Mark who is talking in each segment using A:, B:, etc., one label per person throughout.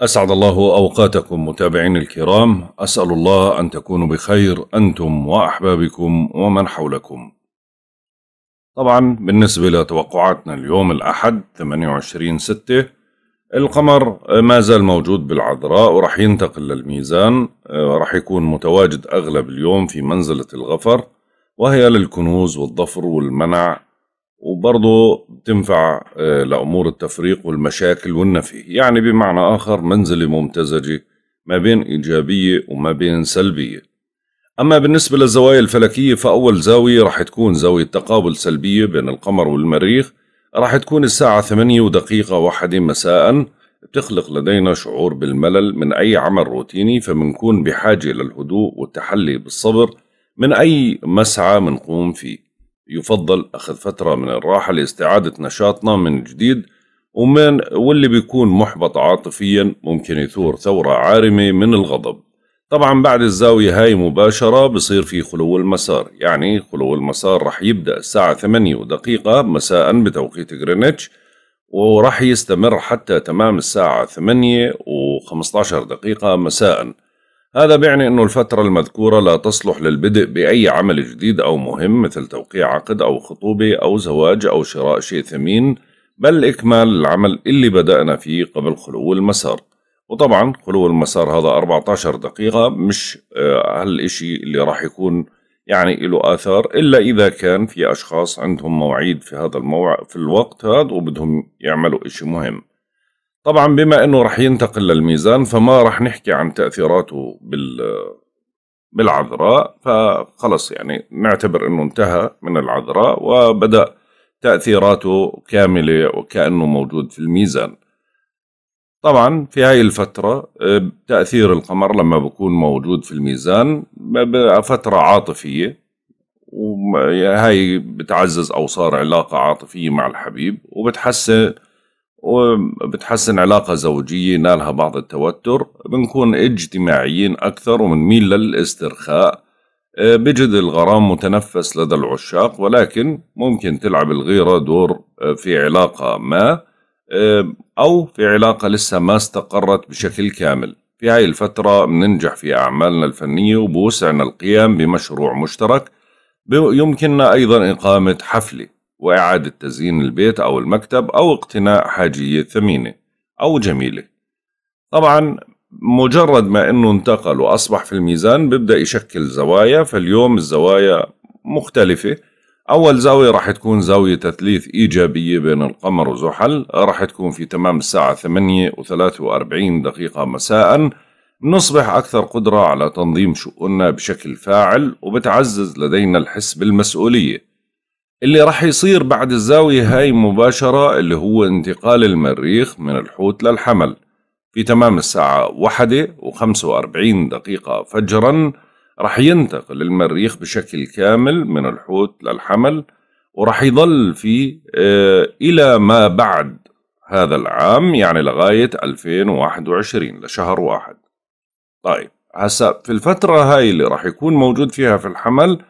A: أسعد الله أوقاتكم متابعين الكرام أسأل الله أن تكونوا بخير أنتم وأحبابكم ومن حولكم طبعا بالنسبة لتوقعاتنا اليوم الأحد 28 ستة القمر ما زال موجود بالعذراء ورح ينتقل للميزان آه، رح يكون متواجد أغلب اليوم في منزلة الغفر وهي للكنوز والظفر والمنع وبرضه بتنفع آه، لأمور التفريق والمشاكل والنفي يعني بمعنى آخر منزلة ممتزجة ما بين إيجابية وما بين سلبية أما بالنسبة للزوايا الفلكية فأول زاوية راح تكون زاوية تقابل سلبية بين القمر والمريخ راح تكون الساعة 8 ودقيقة واحدة مساء بتخلق لدينا شعور بالملل من أي عمل روتيني فمنكون بحاجة للهدوء والتحلي بالصبر من أي مسعى منقوم فيه يفضل أخذ فترة من الراحة لاستعادة نشاطنا من جديد ومن واللي بيكون محبط عاطفيا ممكن يثور ثورة عارمة من الغضب طبعا بعد الزاوية هاي مباشرة بصير في خلو المسار يعني خلو المسار رح يبدأ الساعة 8 ودقيقة مساء بتوقيت غرينتش ورح يستمر حتى تمام الساعة 8 و15 دقيقة مساءً هذا بيعني أنه الفترة المذكورة لا تصلح للبدء بأي عمل جديد أو مهم مثل توقيع عقد أو خطوبة أو زواج أو شراء شيء ثمين بل إكمال العمل اللي بدأنا فيه قبل خلو المسار وطبعا خلو المسار هذا 14 دقيقة مش هالإشي آه، اللي راح يكون يعني له آثار إلا إذا كان في أشخاص عندهم مواعيد في هذا الموع في الوقت هذا وبدهم يعملوا إشي مهم طبعا بما انه رح ينتقل للميزان فما رح نحكي عن تاثيراته بال بالعذراء فخلص يعني نعتبر انه انتهى من العذراء وبدا تاثيراته كامله وكانه موجود في الميزان طبعا في هاي الفترة آه، تأثير القمر لما بكون موجود في الميزان فترة عاطفية وهاي بتعزز أوصار علاقة عاطفية مع الحبيب وبتحسن وبتحسن علاقة زوجية نالها بعض التوتر بنكون اجتماعيين أكثر وبنميل للاسترخاء آه، بجد الغرام متنفس لدى العشاق ولكن ممكن تلعب الغيرة دور آه، في علاقة ما آه، أو في علاقة لسه ما استقرت بشكل كامل في هاي الفترة بننجح في أعمالنا الفنية وبوسعنا القيام بمشروع مشترك يمكننا أيضا إقامة حفلة وإعادة تزيين البيت أو المكتب أو اقتناء حاجية ثمينة أو جميلة طبعا مجرد ما أنه انتقل وأصبح في الميزان بيبدأ يشكل زوايا فاليوم الزوايا مختلفة أول زاوية راح تكون زاوية تثليث إيجابية بين القمر وزحل راح تكون في تمام الساعة 8 و43 دقيقة مساءً نصبح أكثر قدرة على تنظيم شؤوننا بشكل فاعل وبتعزز لدينا الحس بالمسؤولية اللي راح يصير بعد الزاوية هاي مباشرة اللي هو انتقال المريخ من الحوت للحمل في تمام الساعة واحدة وخمسة وأربعين دقيقة فجرا راح ينتقل المريخ بشكل كامل من الحوت للحمل وراح يظل فيه آه، إلى ما بعد هذا العام يعني لغاية 2021 لشهر واحد طيب هسا في الفترة هاي اللي راح يكون موجود فيها في الحمل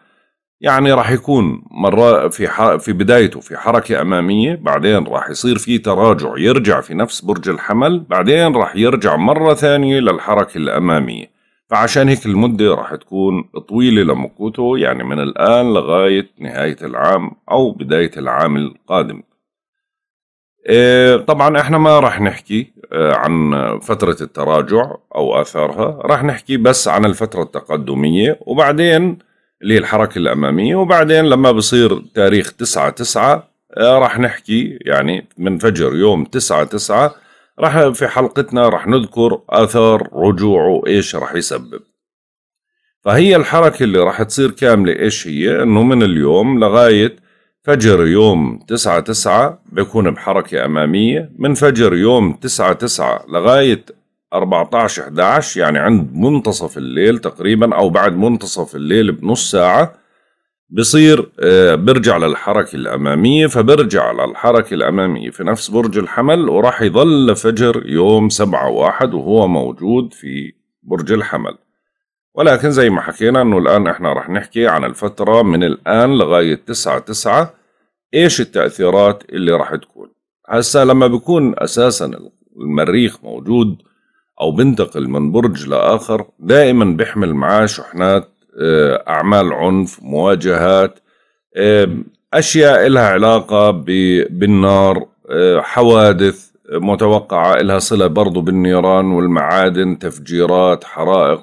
A: يعني راح يكون مرة في في بدايته في حركة أمامية بعدين راح يصير في تراجع يرجع في نفس برج الحمل بعدين راح يرجع مرة ثانية للحركة الأمامية فعشان هيك المدة راح تكون طويلة لمكوته يعني من الآن لغاية نهاية العام أو بداية العام القادم آه، طبعا احنا ما راح نحكي آه، عن فترة التراجع أو آثارها راح نحكي بس عن الفترة التقدمية وبعدين اللي هي الحركة الأمامية وبعدين لما بصير تاريخ 9 9 آه، راح نحكي يعني من فجر يوم 9 9 راح في حلقتنا راح نذكر أثر رجوعه إيش راح يسبب فهي الحركة اللي راح تصير كاملة إيش هي إنه من اليوم لغاية فجر يوم تسعة تسعة بيكون بحركة أمامية من فجر يوم تسعة تسعة لغاية 14 11 يعني عند منتصف الليل تقريبا او بعد منتصف الليل بنص ساعه بصير آه، برجع للحركة الأمامية فبرجع للحركة الأمامية في نفس برج الحمل وراح يظل لفجر يوم سبعة واحد وهو موجود في برج الحمل ولكن زي ما حكينا أنه الآن إحنا رح نحكي عن الفترة من الآن لغاية تسعة تسعة إيش التأثيرات اللي رح تكون هسا لما بكون أساسا المريخ موجود أو بنتقل من برج لآخر دائما بيحمل معاه شحنات آه، أعمال عنف مواجهات أشياء إلها علاقة بالنار آه، حوادث آه، متوقعة إلها صلة برضو بالنيران والمعادن تفجيرات حرائق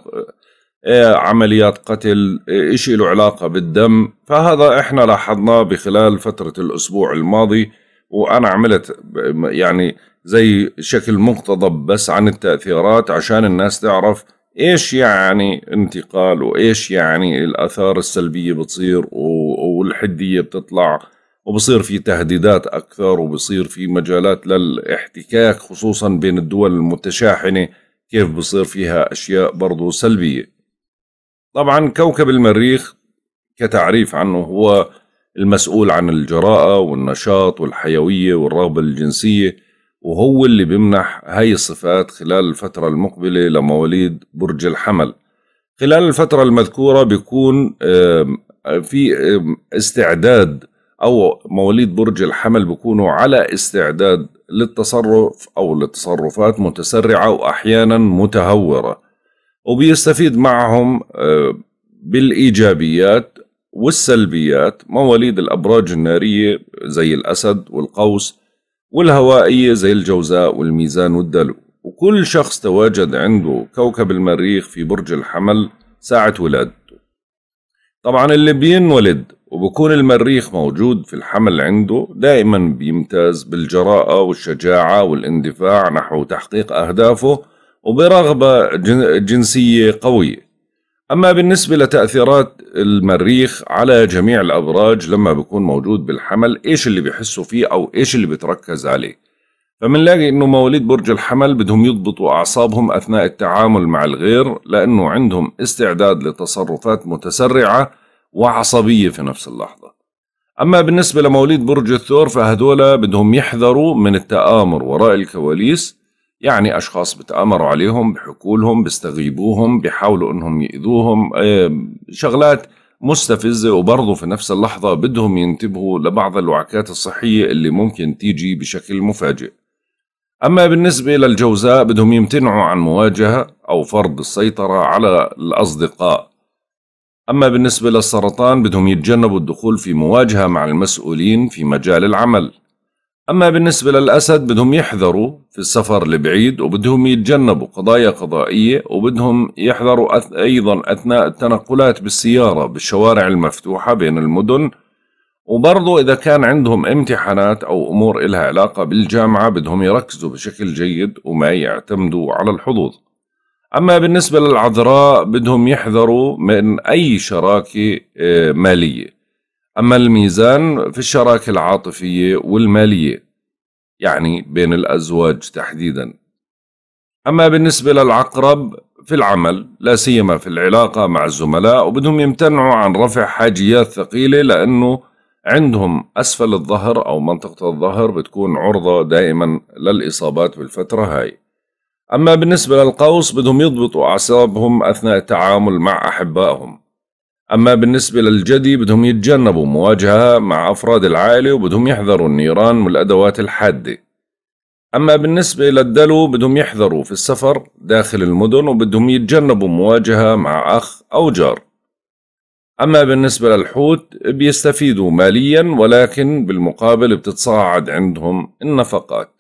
A: عمليات قتل إشي له علاقة بالدم فهذا إحنا لاحظناه بخلال فترة الأسبوع الماضي وأنا عملت يعني زي شكل مقتضب بس عن التأثيرات عشان الناس تعرف ايش يعني انتقال وايش يعني الاثار السلبيه بتصير والحديه بتطلع وبصير في تهديدات اكثر وبصير في مجالات للاحتكاك خصوصا بين الدول المتشاحنه كيف بصير فيها اشياء برضو سلبيه طبعا كوكب المريخ كتعريف عنه هو المسؤول عن الجراءه والنشاط والحيويه والرغبه الجنسيه وهو اللي بيمنح هاي الصفات خلال الفترة المقبلة لمواليد برج الحمل خلال الفترة المذكورة بيكون في استعداد أو مواليد برج الحمل بيكونوا على استعداد للتصرف أو لتصرفات متسرعة وأحيانا متهورة وبيستفيد معهم بالإيجابيات والسلبيات مواليد الأبراج النارية زي الأسد والقوس والهوائية زي الجوزاء والميزان والدلو وكل شخص تواجد عنده كوكب المريخ في برج الحمل ساعة ولادته طبعا اللي بينولد وبكون المريخ موجود في الحمل عنده دائما بيمتاز بالجراءة والشجاعة والاندفاع نحو تحقيق أهدافه وبرغبة جنسية قوية أما بالنسبة لتأثيرات المريخ على جميع الأبراج لما بيكون موجود بالحمل إيش اللي بيحسوا فيه أو إيش اللي بتركز عليه فمنلاقي إنه مواليد برج الحمل بدهم يضبطوا أعصابهم أثناء التعامل مع الغير لأنه عندهم استعداد لتصرفات متسرعة وعصبية في نفس اللحظة أما بالنسبة لمواليد برج الثور فهذولا بدهم يحذروا من التآمر وراء الكواليس يعني أشخاص بتآمروا عليهم بحقولهم بيستغيبوهم بيحاولوا أنهم يأذوهم شغلات مستفزة وبرضه في نفس اللحظة بدهم ينتبهوا لبعض الوعكات الصحية اللي ممكن تيجي بشكل مفاجئ أما بالنسبة للجوزاء بدهم يمتنعوا عن مواجهة أو فرض السيطرة على الأصدقاء أما بالنسبة للسرطان بدهم يتجنبوا الدخول في مواجهة مع المسؤولين في مجال العمل أما بالنسبة للأسد بدهم يحذروا في السفر البعيد وبدهم يتجنبوا قضايا قضائية وبدهم يحذروا أيضا أثناء التنقلات بالسيارة بالشوارع المفتوحة بين المدن وبرضو إذا كان عندهم امتحانات أو أمور إلها علاقة بالجامعة بدهم يركزوا بشكل جيد وما يعتمدوا على الحظوظ أما بالنسبة للعذراء بدهم يحذروا من أي شراكة آه، مالية أما الميزان في الشراكة العاطفية والمالية يعني بين الأزواج تحديدا أما بالنسبة للعقرب في العمل لا سيما في العلاقة مع الزملاء وبدهم يمتنعوا عن رفع حاجيات ثقيلة لأنه عندهم أسفل الظهر أو منطقة الظهر بتكون عرضة دائما للإصابات بالفترة هاي أما بالنسبة للقوس بدهم يضبطوا أعصابهم أثناء التعامل مع أحبائهم أما بالنسبة للجدي بدهم يتجنبوا مواجهة مع أفراد العائلة وبدهم يحذروا النيران والأدوات الحادة أما بالنسبة للدلو بدهم يحذروا في السفر داخل المدن وبدهم يتجنبوا مواجهة مع أخ أو جار أما بالنسبة للحوت بيستفيدوا ماليا ولكن بالمقابل بتتصاعد عندهم النفقات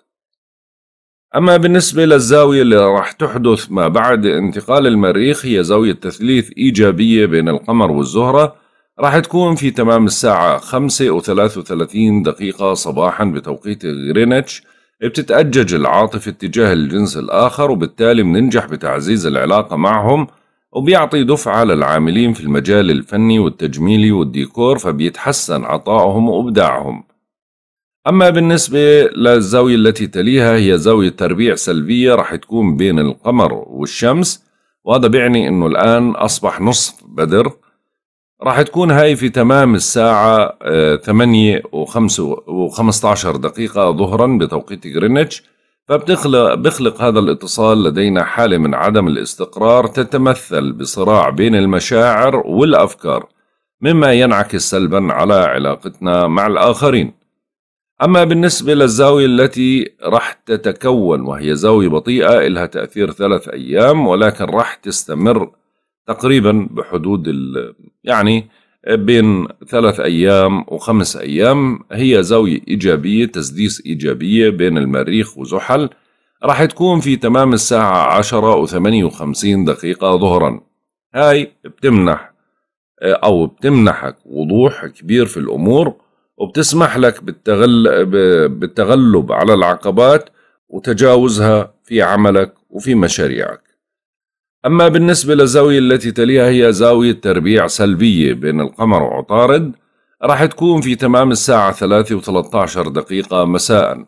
A: أما بالنسبة للزاوية اللي راح تحدث ما بعد انتقال المريخ هي زاوية تثليث إيجابية بين القمر والزهرة راح تكون في تمام الساعة 5 و 33 دقيقة صباحا بتوقيت غرينتش بتتأجج العاطفة اتجاه الجنس الآخر وبالتالي بننجح بتعزيز العلاقة معهم وبيعطي دفعة للعاملين في المجال الفني والتجميلي والديكور فبيتحسن عطائهم وإبداعهم أما بالنسبة للزاوية التي تليها هي زاوية تربيع سلبية رح تكون بين القمر والشمس وهذا بيعني أنه الآن أصبح نصف بدر راح تكون هاي في تمام الساعة 8 آه، و15 دقيقة ظهرا بتوقيت غرينتش فبتخلق هذا الاتصال لدينا حالة من عدم الاستقرار تتمثل بصراع بين المشاعر والأفكار مما ينعكس سلبا على علاقتنا مع الآخرين أما بالنسبة للزاوية التي رح تتكون وهي زاوية بطيئة إلها تأثير ثلاث أيام ولكن رح تستمر تقريبا بحدود يعني بين ثلاث أيام وخمس أيام هي زاوية إيجابية تسديس إيجابية بين المريخ وزحل راح تكون في تمام الساعة عشرة وثمانية وخمسين دقيقة ظهرا هاي بتمنح أو بتمنحك وضوح كبير في الأمور وبتسمح لك بالتغل... بالتغلب على العقبات وتجاوزها في عملك وفي مشاريعك أما بالنسبة للزاوية التي تليها هي زاوية تربيع سلبية بين القمر وعطارد راح تكون في تمام الساعة 3 و 13 دقيقة مساء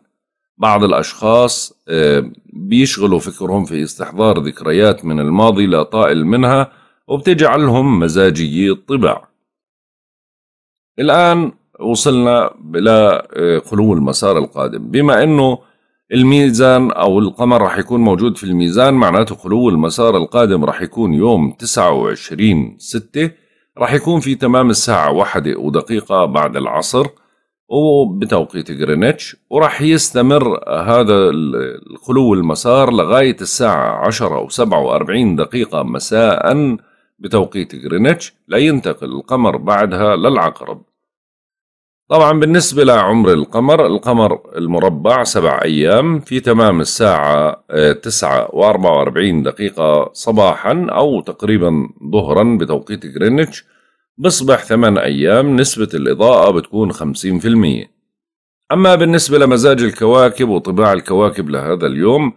A: بعض الأشخاص آه، بيشغلوا فكرهم في استحضار ذكريات من الماضي لا طائل منها وبتجعلهم مزاجيي الطبع الآن وصلنا الى آه، خلو المسار القادم بما انه الميزان او القمر رح يكون موجود في الميزان معناته خلو المسار القادم رح يكون يوم 29 6 رح يكون في تمام الساعة واحدة ودقيقة بعد العصر وبتوقيت غرينتش ورح يستمر هذا الخلو المسار لغاية الساعة 10 و47 دقيقة مساء بتوقيت غرينتش لينتقل القمر بعدها للعقرب طبعا بالنسبة لعمر القمر القمر المربع سبع أيام في تمام الساعة آه، تسعة وأربعة وأربعين دقيقة صباحا أو تقريبا ظهرا بتوقيت جرينتش بصبح ثمان أيام نسبة الإضاءة بتكون خمسين في المية أما بالنسبة لمزاج الكواكب وطباع الكواكب لهذا اليوم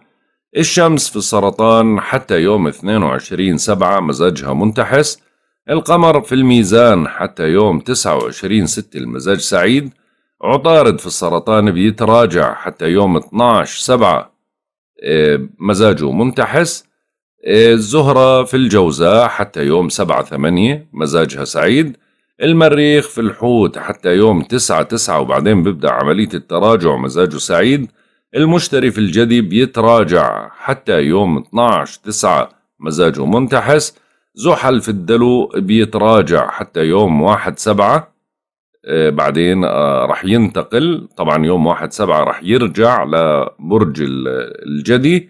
A: الشمس في السرطان حتى يوم 22 سبعة مزاجها منتحس القمر في الميزان حتى يوم 29 6 المزاج سعيد عطارد في السرطان بيتراجع حتى يوم 12 سبعة آه، مزاجه منتحس آه، الزهرة في الجوزاء حتى يوم 7 ثمانية مزاجها سعيد المريخ في الحوت حتى يوم 9 تسعة وبعدين بيبدأ عملية التراجع مزاجه سعيد المشتري في الجدي بيتراجع حتى يوم 12 تسعة مزاجه منتحس زحل في الدلو بيتراجع حتى يوم واحد سبعة آه، بعدين آه، راح ينتقل طبعا يوم واحد سبعة راح يرجع لبرج الجدي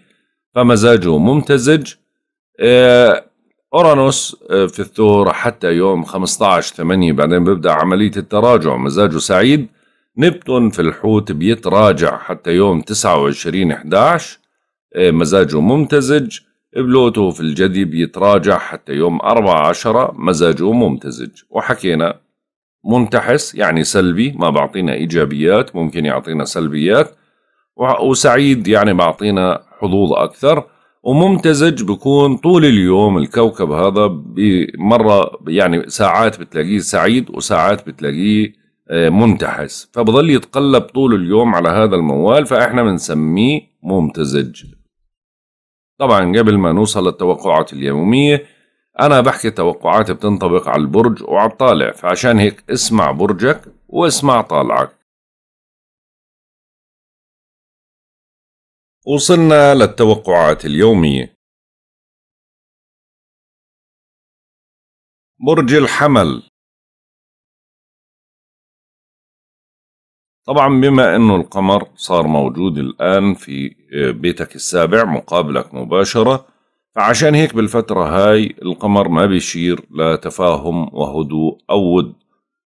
A: فمزاجه ممتزج آه، أورانوس في الثور حتى يوم 15 8 بعدين بيبدأ عملية التراجع مزاجه سعيد نبتون في الحوت بيتراجع حتى يوم 29 11 مزاجه ممتزج بلوتو في الجدي بيتراجع حتى يوم أربعة عشرة مزاجه ممتزج وحكينا منتحس يعني سلبي ما بعطينا إيجابيات ممكن يعطينا سلبيات وسعيد يعني بعطينا حظوظ أكثر وممتزج بكون طول اليوم الكوكب هذا بمرة يعني ساعات بتلاقيه سعيد وساعات بتلاقيه آه، منتحس فبظل يتقلب طول اليوم على هذا الموال فإحنا بنسميه ممتزج طبعا قبل ما نوصل للتوقعات اليومية أنا بحكي توقعات بتنطبق على البرج وعلى الطالع فعشان هيك اسمع
B: برجك واسمع طالعك
C: وصلنا للتوقعات اليومية برج الحمل
A: طبعا بما انه القمر صار موجود الان في بيتك السابع مقابلك مباشرة فعشان هيك بالفترة هاي القمر ما بيشير لتفاهم وهدوء أو ود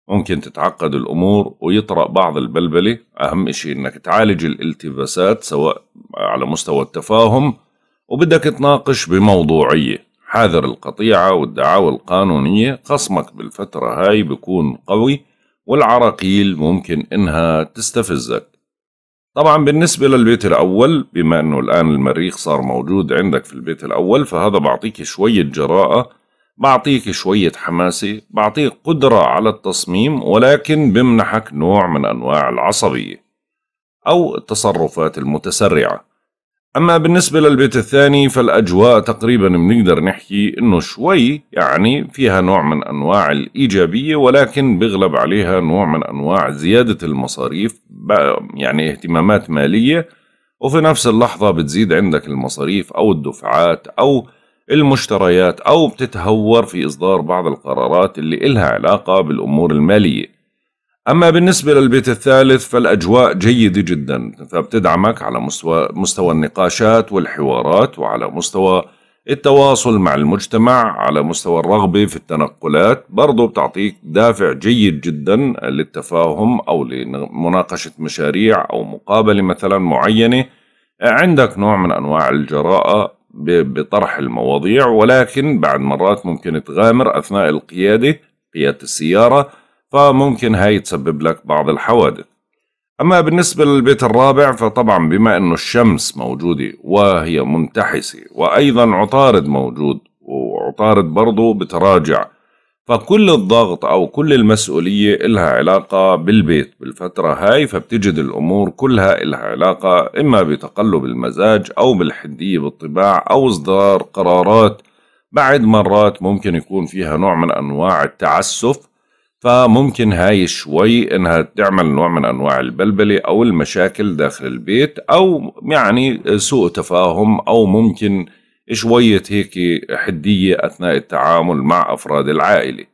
A: ممكن تتعقد الأمور ويطرأ بعض البلبلة أهم إشي إنك تعالج الالتباسات سواء على مستوى التفاهم وبدك تناقش بموضوعية حاذر القطيعة والدعاوى القانونية خصمك بالفترة هاي بيكون قوي والعراقيل ممكن إنها تستفزك طبعا بالنسبة للبيت الأول بما أنه الآن المريخ صار موجود عندك في البيت الأول فهذا بعطيك شوية جراءة بعطيك شوية حماسة بعطيك قدرة على التصميم ولكن بمنحك نوع من أنواع العصبية أو التصرفات المتسرعة أما بالنسبة للبيت الثاني فالأجواء تقريبا بنقدر نحكي إنه شوي يعني فيها نوع من أنواع الإيجابية ولكن بيغلب عليها نوع من أنواع زيادة المصاريف يعني اهتمامات مالية وفي نفس اللحظة بتزيد عندك المصاريف أو الدفعات أو المشتريات أو بتتهور في إصدار بعض القرارات اللي إلها علاقة بالأمور المالية أما بالنسبة للبيت الثالث فالأجواء جيدة جدا فبتدعمك على مستوى, مستوى النقاشات والحوارات وعلى مستوى التواصل مع المجتمع على مستوى الرغبة في التنقلات برضو بتعطيك دافع جيد جدا للتفاهم أو لمناقشة مشاريع أو مقابلة مثلا معينة عندك نوع من أنواع الجراءة بطرح المواضيع ولكن بعد مرات ممكن تغامر أثناء القيادة قيادة السيارة فممكن هاي تسبب لك بعض الحوادث أما بالنسبة للبيت الرابع فطبعا بما أنه الشمس موجودة وهي منتحسة وأيضا عطارد موجود وعطارد برضه بتراجع فكل الضغط أو كل المسؤولية إلها علاقة بالبيت بالفترة هاي فبتجد الأمور كلها إلها علاقة إما بتقلب المزاج أو بالحدية بالطباع أو إصدار قرارات بعد مرات ممكن يكون فيها نوع من أنواع التعسف فممكن هاي شوي انها تعمل نوع من انواع البلبله او المشاكل داخل البيت او يعني سوء تفاهم او ممكن شويه هيك حديه اثناء التعامل مع افراد العائله.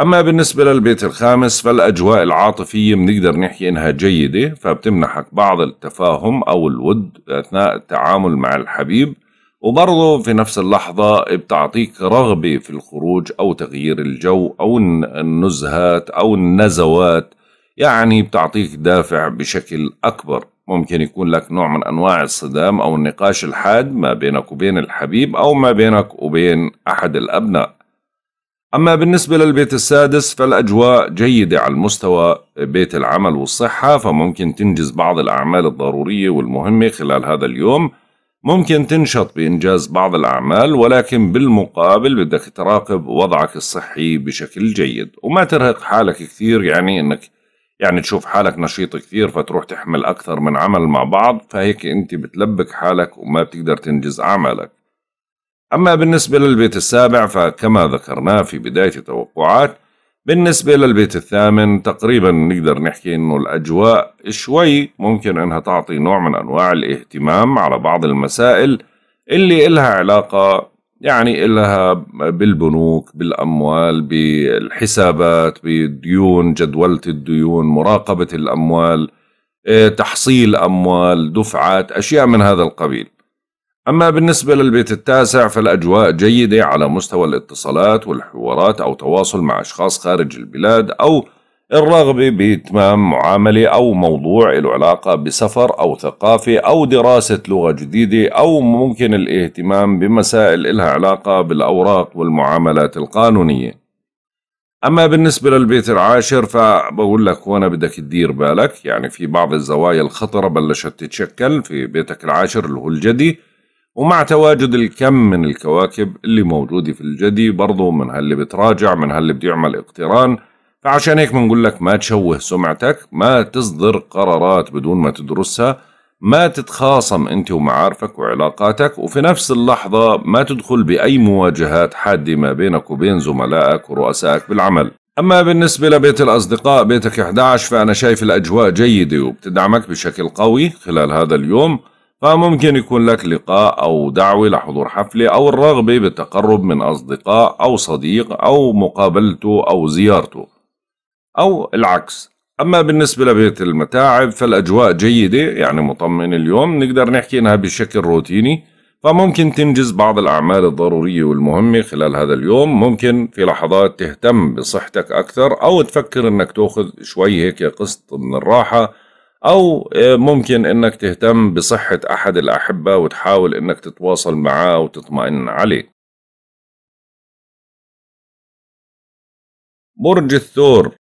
A: اما بالنسبه للبيت الخامس فالاجواء العاطفيه بنقدر نحكي انها جيده فبتمنحك بعض التفاهم او الود اثناء التعامل مع الحبيب وبرضه في نفس اللحظة بتعطيك رغبة في الخروج أو تغيير الجو أو النزهات أو النزوات يعني بتعطيك دافع بشكل أكبر ممكن يكون لك نوع من أنواع الصدام أو النقاش الحاد ما بينك وبين الحبيب أو ما بينك وبين أحد الأبناء أما بالنسبة للبيت السادس فالأجواء جيدة على المستوى بيت العمل والصحة فممكن تنجز بعض الأعمال الضرورية والمهمة خلال هذا اليوم ممكن تنشط بإنجاز بعض الأعمال ولكن بالمقابل بدك تراقب وضعك الصحي بشكل جيد وما ترهق حالك كثير يعني إنك يعني تشوف حالك نشيط كثير فتروح تحمل أكثر من عمل مع بعض فهيك أنت بتلبك حالك وما بتقدر تنجز أعمالك أما بالنسبة للبيت السابع فكما ذكرنا في بداية التوقعات بالنسبة للبيت الثامن تقريبا نقدر نحكي انه الاجواء شوي ممكن انها تعطي نوع من انواع الاهتمام على بعض المسائل اللي إلها علاقة يعني إلها بالبنوك بالأموال بالحسابات بالديون جدولة الديون مراقبة الأموال إيه، تحصيل أموال دفعات أشياء من هذا القبيل أما بالنسبة للبيت التاسع فالأجواء جيدة على مستوى الاتصالات والحوارات أو تواصل مع أشخاص خارج البلاد أو الرغبة بإتمام معاملة أو موضوع له علاقة بسفر أو ثقافة أو دراسة لغة جديدة أو ممكن الاهتمام بمسائل إلها علاقة بالأوراق والمعاملات القانونية أما بالنسبة للبيت العاشر فبقول لك هون بدك تدير بالك يعني في بعض الزوايا الخطرة بلشت تتشكل في بيتك العاشر اللي هو الجدي ومع تواجد الكم من الكواكب اللي موجودة في الجدي برضه من هاللي بتراجع من هاللي بده يعمل اقتران فعشان هيك بنقول لك ما تشوه سمعتك ما تصدر قرارات بدون ما تدرسها ما تتخاصم انت ومعارفك وعلاقاتك وفي نفس اللحظة ما تدخل بأي مواجهات حادة ما بينك وبين زملائك ورؤسائك بالعمل أما بالنسبة لبيت الأصدقاء بيتك 11 فأنا شايف الأجواء جيدة وبتدعمك بشكل قوي خلال هذا اليوم فممكن يكون لك لقاء أو دعوة لحضور حفلة أو الرغبة بالتقرب من أصدقاء أو صديق أو مقابلته أو زيارته أو العكس أما بالنسبة لبيت المتاعب فالأجواء جيدة يعني مطمئن اليوم نقدر نحكي إنها بشكل روتيني فممكن تنجز بعض الأعمال الضرورية والمهمة خلال هذا اليوم ممكن في لحظات تهتم بصحتك أكثر أو تفكر إنك تأخذ شوي هيك قسط من الراحة او آه، ممكن انك تهتم بصحه احد الاحبه وتحاول انك تتواصل معاه وتطمئن عليه
C: برج الثور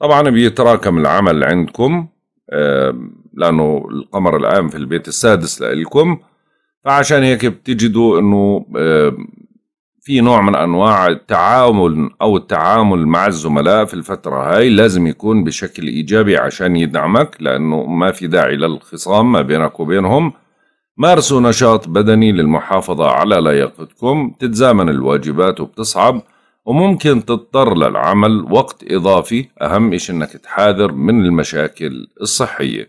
B: طبعا بيتراكم العمل عندكم
A: آه، لانه القمر الان في البيت السادس لكم فعشان هيك بتجدوا انه آه، في نوع من انواع التعامل او التعامل مع الزملاء في الفتره هاي لازم يكون بشكل ايجابي عشان يدعمك لانه ما في داعي للخصام ما بينك وبينهم مارسوا نشاط بدني للمحافظه على لياقتكم تتزامن الواجبات وبتصعب وممكن تضطر للعمل وقت اضافي اهم شيء انك تحاذر من المشاكل الصحيه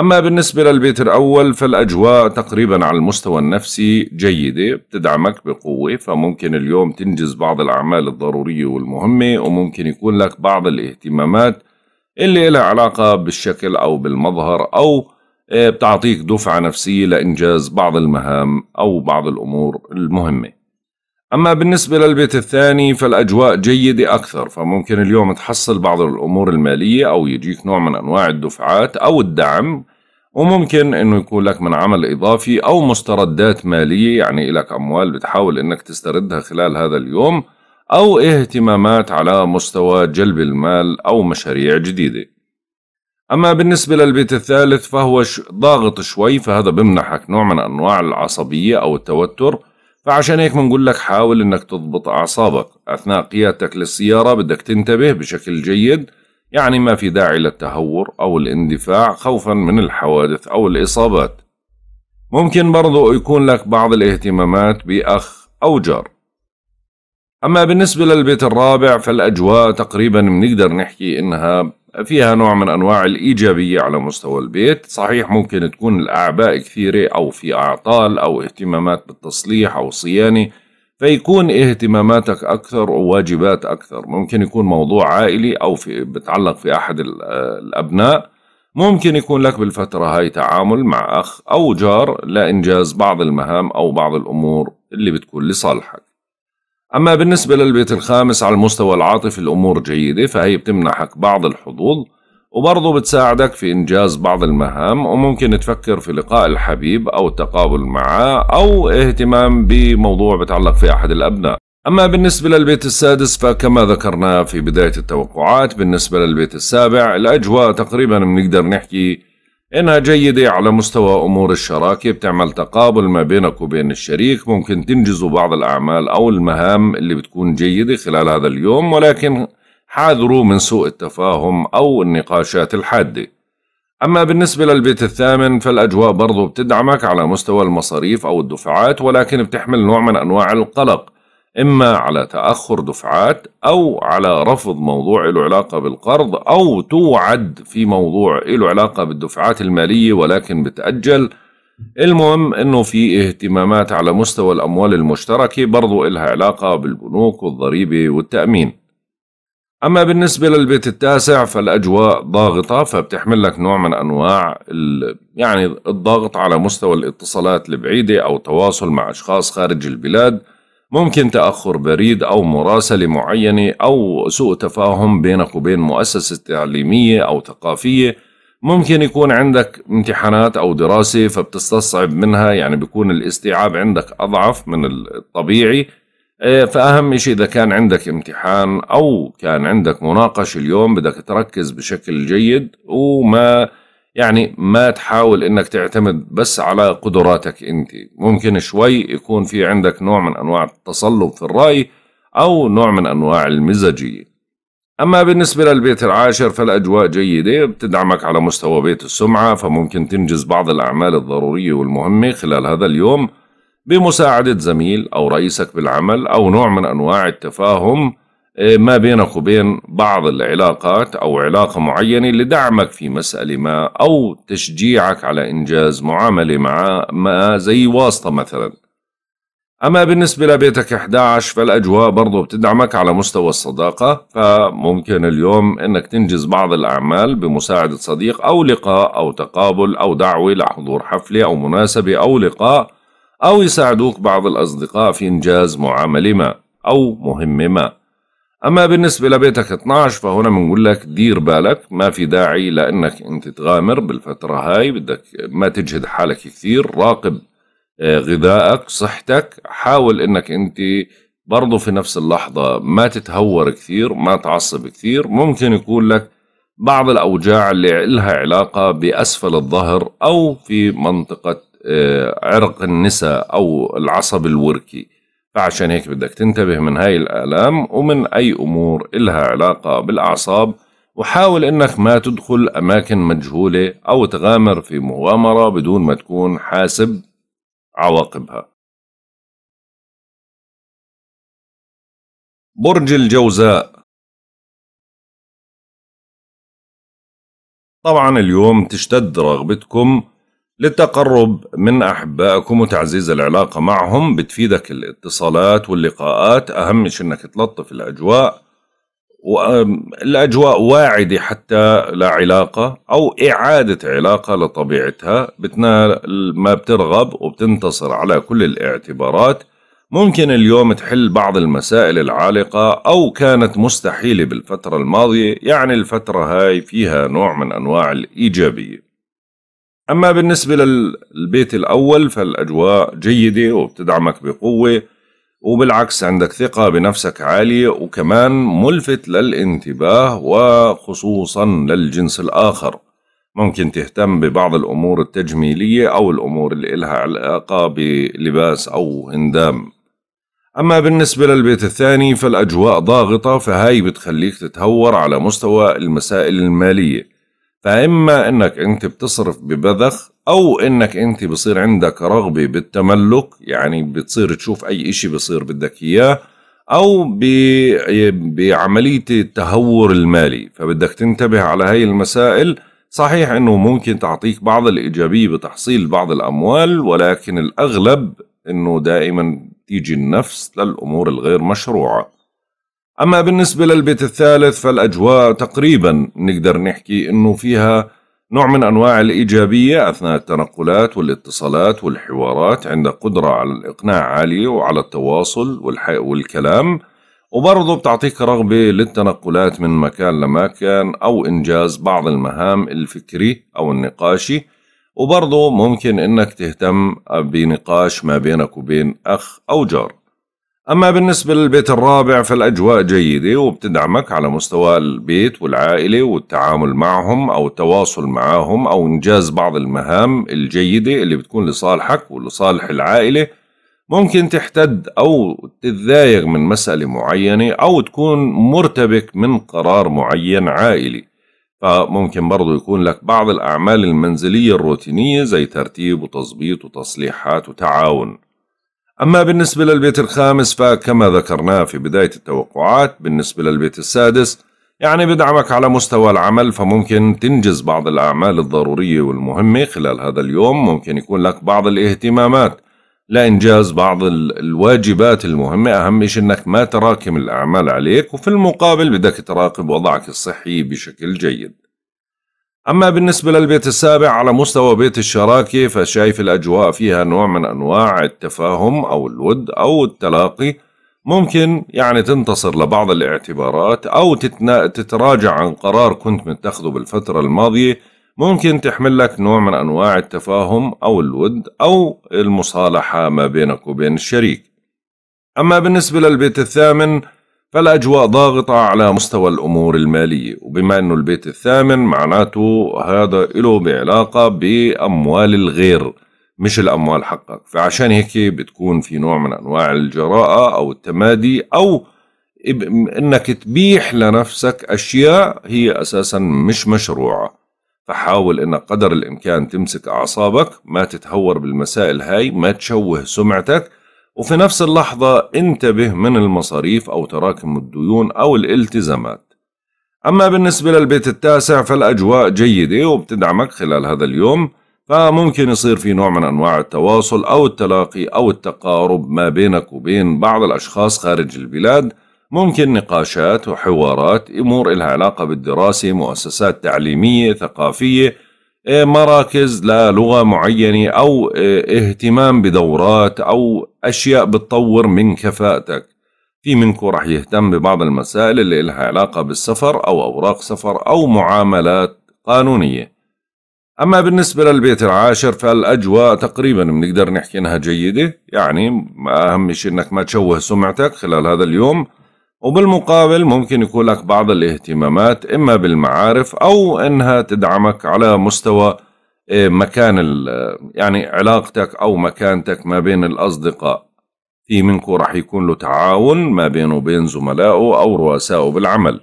A: أما بالنسبة للبيت الأول فالأجواء تقريبا على المستوى النفسي جيدة بتدعمك بقوة فممكن اليوم تنجز بعض الأعمال الضرورية والمهمة وممكن يكون لك بعض الاهتمامات اللي لها علاقة بالشكل أو بالمظهر أو آه، بتعطيك دفعة نفسية لإنجاز بعض المهام أو بعض الأمور المهمة أما بالنسبة للبيت الثاني فالأجواء جيدة أكثر فممكن اليوم تحصل بعض الأمور المالية أو يجيك نوع من أنواع الدفعات أو الدعم وممكن انه يكون لك من عمل اضافي او مستردات ماليه يعني لك اموال بتحاول انك تستردها خلال هذا اليوم او اهتمامات على مستوى جلب المال او مشاريع جديده. اما بالنسبه للبيت الثالث فهو ضاغط شوي فهذا بمنحك نوع من انواع العصبيه او التوتر فعشان هيك بنقول لك حاول انك تضبط اعصابك اثناء قيادتك للسياره بدك تنتبه بشكل جيد يعني ما في داعي للتهور أو الاندفاع خوفا من الحوادث أو الإصابات ممكن برضو يكون لك بعض الاهتمامات بأخ أو جار أما بالنسبة للبيت الرابع فالأجواء تقريبا بنقدر نحكي إنها فيها نوع من أنواع الإيجابية على مستوى البيت صحيح ممكن تكون الأعباء كثيرة أو في أعطال أو اهتمامات بالتصليح أو صيانة فيكون اهتماماتك أكثر وواجبات أكثر ممكن يكون موضوع عائلي أو في بتعلق في أحد الأبناء ممكن يكون لك بالفترة هاي تعامل مع أخ أو جار لإنجاز بعض المهام أو بعض الأمور اللي بتكون لصالحك أما بالنسبة للبيت الخامس على المستوى العاطفي الأمور جيدة فهي بتمنحك بعض الحظوظ وبرضه بتساعدك في إنجاز بعض المهام وممكن تفكر في لقاء الحبيب أو التقابل معه أو اهتمام بموضوع بتعلق في أحد الأبناء أما بالنسبة للبيت السادس فكما ذكرنا في بداية التوقعات بالنسبة للبيت السابع الأجواء تقريبا بنقدر نحكي إنها جيدة على مستوى أمور الشراكة بتعمل تقابل ما بينك وبين الشريك ممكن تنجزوا بعض الأعمال أو المهام اللي بتكون جيدة خلال هذا اليوم ولكن حاذروا من سوء التفاهم أو النقاشات الحادة أما بالنسبة للبيت الثامن فالأجواء برضو بتدعمك على مستوى المصاريف أو الدفعات ولكن بتحمل نوع من أنواع القلق إما على تأخر دفعات أو على رفض موضوع له علاقة بالقرض أو توعد في موضوع له علاقة بالدفعات المالية ولكن بتأجل المهم أنه في اهتمامات على مستوى الأموال المشتركة برضو إلها علاقة بالبنوك والضريبة والتأمين أما بالنسبة للبيت التاسع فالأجواء ضاغطة فبتحمل لك نوع من أنواع يعني الضغط على مستوى الاتصالات البعيدة أو تواصل مع أشخاص خارج البلاد ممكن تأخر بريد أو مراسلة معينة أو سوء تفاهم بينك وبين مؤسسة تعليمية أو ثقافية ممكن يكون عندك امتحانات أو دراسة فبتستصعب منها يعني بيكون الاستيعاب عندك أضعف من الطبيعي إيه، فأهم شيء إذا كان عندك امتحان أو كان عندك مناقشة اليوم بدك تركز بشكل جيد وما يعني ما تحاول انك تعتمد بس على قدراتك انت ممكن شوي يكون في عندك نوع من انواع التصلب في الرأي او نوع من انواع المزاجية اما بالنسبة للبيت العاشر فالاجواء جيدة بتدعمك على مستوى بيت السمعة فممكن تنجز بعض الاعمال الضرورية والمهمة خلال هذا اليوم بمساعدة زميل أو رئيسك بالعمل أو نوع من أنواع التفاهم آه، ما بينك وبين بعض العلاقات أو علاقة معينة لدعمك في مسألة ما أو تشجيعك على إنجاز معاملة مع ما زي واسطة مثلا أما بالنسبة لبيتك 11 فالأجواء برضو بتدعمك على مستوى الصداقة فممكن اليوم أنك تنجز بعض الأعمال بمساعدة صديق أو لقاء أو تقابل أو دعوة لحضور حفلة أو مناسبة أو لقاء أو يساعدوك بعض الأصدقاء في إنجاز معاملة ما أو مهمة ما أما بالنسبة لبيتك 12 فهنا بنقول لك دير بالك ما في داعي لأنك أنت تغامر بالفترة هاي بدك ما تجهد حالك كثير راقب آه، غذائك صحتك حاول أنك أنت برضو في نفس اللحظة ما تتهور كثير ما تعصب كثير ممكن يكون لك بعض الأوجاع اللي لها علاقة بأسفل الظهر أو في منطقة آه، عرق النساء أو العصب الوركي فعشان هيك بدك تنتبه من هاي الآلام ومن أي أمور إلها علاقة بالأعصاب وحاول إنك ما تدخل أماكن مجهولة أو تغامر في مغامرة بدون ما تكون حاسب
B: عواقبها برج الجوزاء طبعا
A: اليوم تشتد رغبتكم للتقرب من أحبائكم وتعزيز العلاقة معهم بتفيدك الاتصالات واللقاءات أهم شيء أنك تلطف الأجواء والأجواء واعدة حتى لعلاقة أو إعادة علاقة لطبيعتها بتنال ما بترغب وبتنتصر على كل الاعتبارات ممكن اليوم تحل بعض المسائل العالقة أو كانت مستحيلة بالفترة الماضية يعني الفترة هاي فيها نوع من أنواع الإيجابية أما بالنسبة للبيت الأول فالأجواء جيدة وبتدعمك بقوة وبالعكس عندك ثقة بنفسك عالية وكمان ملفت للانتباه وخصوصا للجنس الآخر ممكن تهتم ببعض الأمور التجميلية أو الأمور اللي إلها علاقة بلباس أو هندام أما بالنسبة للبيت الثاني فالأجواء ضاغطة فهاي بتخليك تتهور على مستوى المسائل المالية فإما إنك أنت بتصرف ببذخ أو إنك أنت بصير عندك رغبة بالتملك يعني بتصير تشوف أي إشي بصير بدك إياه أو بعملية التهور المالي فبدك تنتبه على هاي المسائل صحيح أنه ممكن تعطيك بعض الإيجابية بتحصيل بعض الأموال ولكن الأغلب أنه دائما تيجي النفس للأمور الغير مشروعة أما بالنسبة للبيت الثالث فالأجواء تقريبا نقدر نحكي أنه فيها نوع من أنواع الإيجابية أثناء التنقلات والاتصالات والحوارات عندك قدرة على الإقناع عالية وعلى التواصل والكلام وبرضه بتعطيك رغبة للتنقلات من مكان لمكان أو إنجاز بعض المهام الفكري أو النقاشي وبرضه ممكن إنك تهتم بنقاش ما بينك وبين أخ أو جار أما بالنسبة للبيت الرابع فالأجواء جيدة وبتدعمك على مستوى البيت والعائلة والتعامل معهم أو التواصل معهم أو إنجاز بعض المهام الجيدة اللي بتكون لصالحك ولصالح العائلة ممكن تحتد أو تتضايق من مسألة معينة أو تكون مرتبك من قرار معين عائلي فممكن برضو يكون لك بعض الأعمال المنزلية الروتينية زي ترتيب وتظبيط وتصليحات وتعاون أما بالنسبة للبيت الخامس فكما ذكرنا في بداية التوقعات بالنسبة للبيت السادس يعني بدعمك على مستوى العمل فممكن تنجز بعض الأعمال الضرورية والمهمة خلال هذا اليوم ممكن يكون لك بعض الاهتمامات لإنجاز بعض الواجبات المهمة أهم شيء أنك ما تراكم الأعمال عليك وفي المقابل بدك تراقب وضعك الصحي بشكل جيد أما بالنسبة للبيت السابع على مستوى بيت الشراكة فشايف الأجواء فيها نوع من أنواع التفاهم أو الود أو التلاقي ممكن يعني تنتصر لبعض الاعتبارات أو تتنا... تتراجع عن قرار كنت متخذه بالفترة الماضية ممكن تحمل لك نوع من أنواع التفاهم أو الود أو المصالحة ما بينك وبين الشريك أما بالنسبة للبيت الثامن فالأجواء ضاغطة على مستوى الأمور المالية وبما أنه البيت الثامن معناته هذا له بعلاقة بأموال الغير مش الأموال حقك فعشان هيك بتكون في نوع من أنواع الجراءة أو التمادي أو انك تبيح لنفسك اشياء هي اساسا مش مشروعه فحاول انك قدر الامكان تمسك اعصابك ما تتهور بالمسائل هاي ما تشوه سمعتك وفي نفس اللحظة انتبه من المصاريف أو تراكم الديون أو الالتزامات أما بالنسبة للبيت التاسع فالأجواء جيدة وبتدعمك خلال هذا اليوم فممكن يصير في نوع من أنواع التواصل أو التلاقي أو التقارب ما بينك وبين بعض الأشخاص خارج البلاد ممكن نقاشات وحوارات أمور إلها علاقة بالدراسة مؤسسات تعليمية ثقافية إيه، مراكز للغة معينة أو إيه، اهتمام بدورات أو أشياء بتطور من كفاءتك في منكم راح يهتم ببعض المسائل اللي لها علاقة بالسفر أو أوراق سفر أو معاملات قانونية أما بالنسبة للبيت العاشر فالأجواء تقريبا بنقدر نحكي إنها جيدة يعني ما أهم شيء إنك ما تشوه سمعتك خلال هذا اليوم وبالمقابل ممكن يكون لك بعض الاهتمامات إما بالمعارف أو إنها تدعمك على مستوى إيه، مكان يعني علاقتك او مكانتك ما بين الاصدقاء في منكم راح يكون له تعاون ما بينه وبين زملائه او رؤسائه بالعمل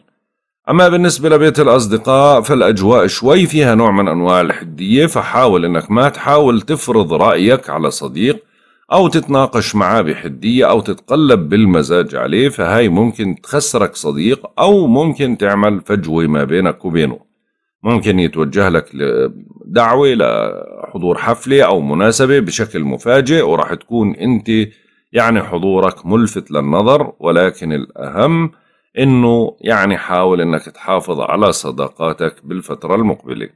A: اما بالنسبه لبيت الاصدقاء فالاجواء شوي فيها نوع من انواع الحديه فحاول انك ما تحاول تفرض رايك على صديق او تتناقش معاه بحديه او تتقلب بالمزاج عليه فهاي ممكن تخسرك صديق او ممكن تعمل فجوه ما بينك وبينه ممكن يتوجه لك دعوة لحضور حفلة أو مناسبة بشكل مفاجئ وراح تكون أنت يعني حضورك ملفت للنظر ولكن الأهم أنه يعني حاول أنك تحافظ على صداقاتك بالفترة المقبلة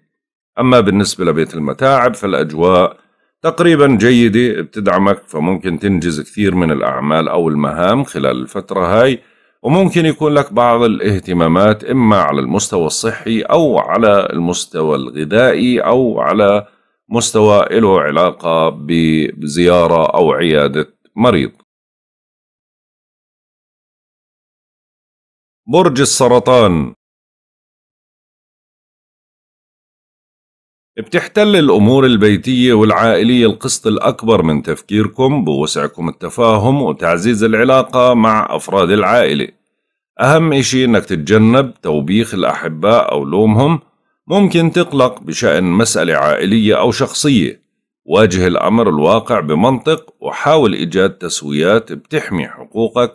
A: أما بالنسبة لبيت المتاعب فالأجواء تقريبا جيدة بتدعمك فممكن تنجز كثير من الأعمال أو المهام خلال الفترة هاي وممكن يكون لك بعض الاهتمامات إما على المستوى الصحي أو على المستوى الغذائي أو على مستوى له علاقة بزيارة أو
B: عيادة مريض برج السرطان
A: بتحتل الأمور البيتية والعائلية القسط الأكبر من تفكيركم بوسعكم التفاهم وتعزيز العلاقة مع أفراد العائلة أهم إشي إنك تتجنب توبيخ الأحباء أو لومهم ممكن تقلق بشأن مسألة عائلية أو شخصية واجه الأمر الواقع بمنطق وحاول إيجاد تسويات بتحمي حقوقك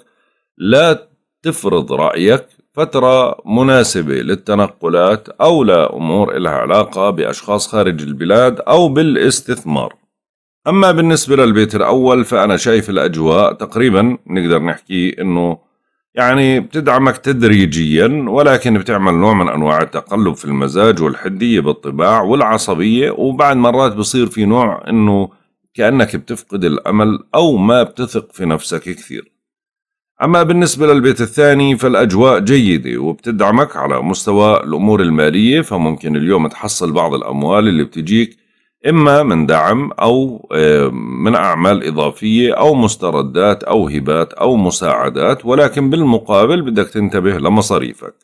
A: لا تفرض رأيك فترة مناسبة للتنقلات أو لأمور لها علاقة بأشخاص خارج البلاد أو بالاستثمار أما بالنسبة للبيت الأول فأنا شايف الأجواء تقريبا نقدر نحكي أنه يعني بتدعمك تدريجيا ولكن بتعمل نوع من أنواع التقلب في المزاج والحدية بالطباع والعصبية وبعد مرات بصير في نوع أنه كأنك بتفقد الأمل أو ما بتثق في نفسك كثير أما بالنسبة للبيت الثاني فالأجواء جيدة وبتدعمك على مستوى الأمور المالية فممكن اليوم تحصل بعض الأموال اللي بتجيك إما من دعم أو آه، من أعمال إضافية أو مستردات أو هبات أو مساعدات ولكن بالمقابل بدك تنتبه لمصاريفك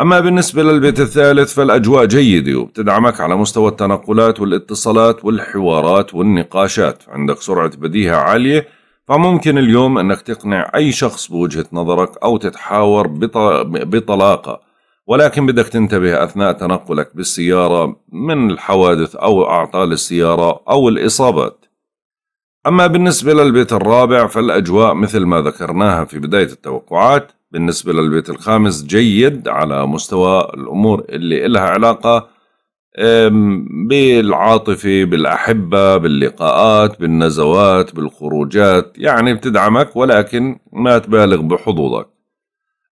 A: أما بالنسبة للبيت الثالث فالأجواء جيدة وبتدعمك على مستوى التنقلات والاتصالات والحوارات والنقاشات عندك سرعة بديهة عالية فممكن اليوم انك تقنع اي شخص بوجهه نظرك او تتحاور بطلاقه ولكن بدك تنتبه اثناء تنقلك بالسياره من الحوادث او اعطال السياره او الاصابات. اما بالنسبه للبيت الرابع فالاجواء مثل ما ذكرناها في بدايه التوقعات، بالنسبه للبيت الخامس جيد على مستوى الامور اللي إلها علاقه بالعاطفة بالأحبة باللقاءات بالنزوات بالخروجات يعني بتدعمك ولكن ما تبالغ بحظوظك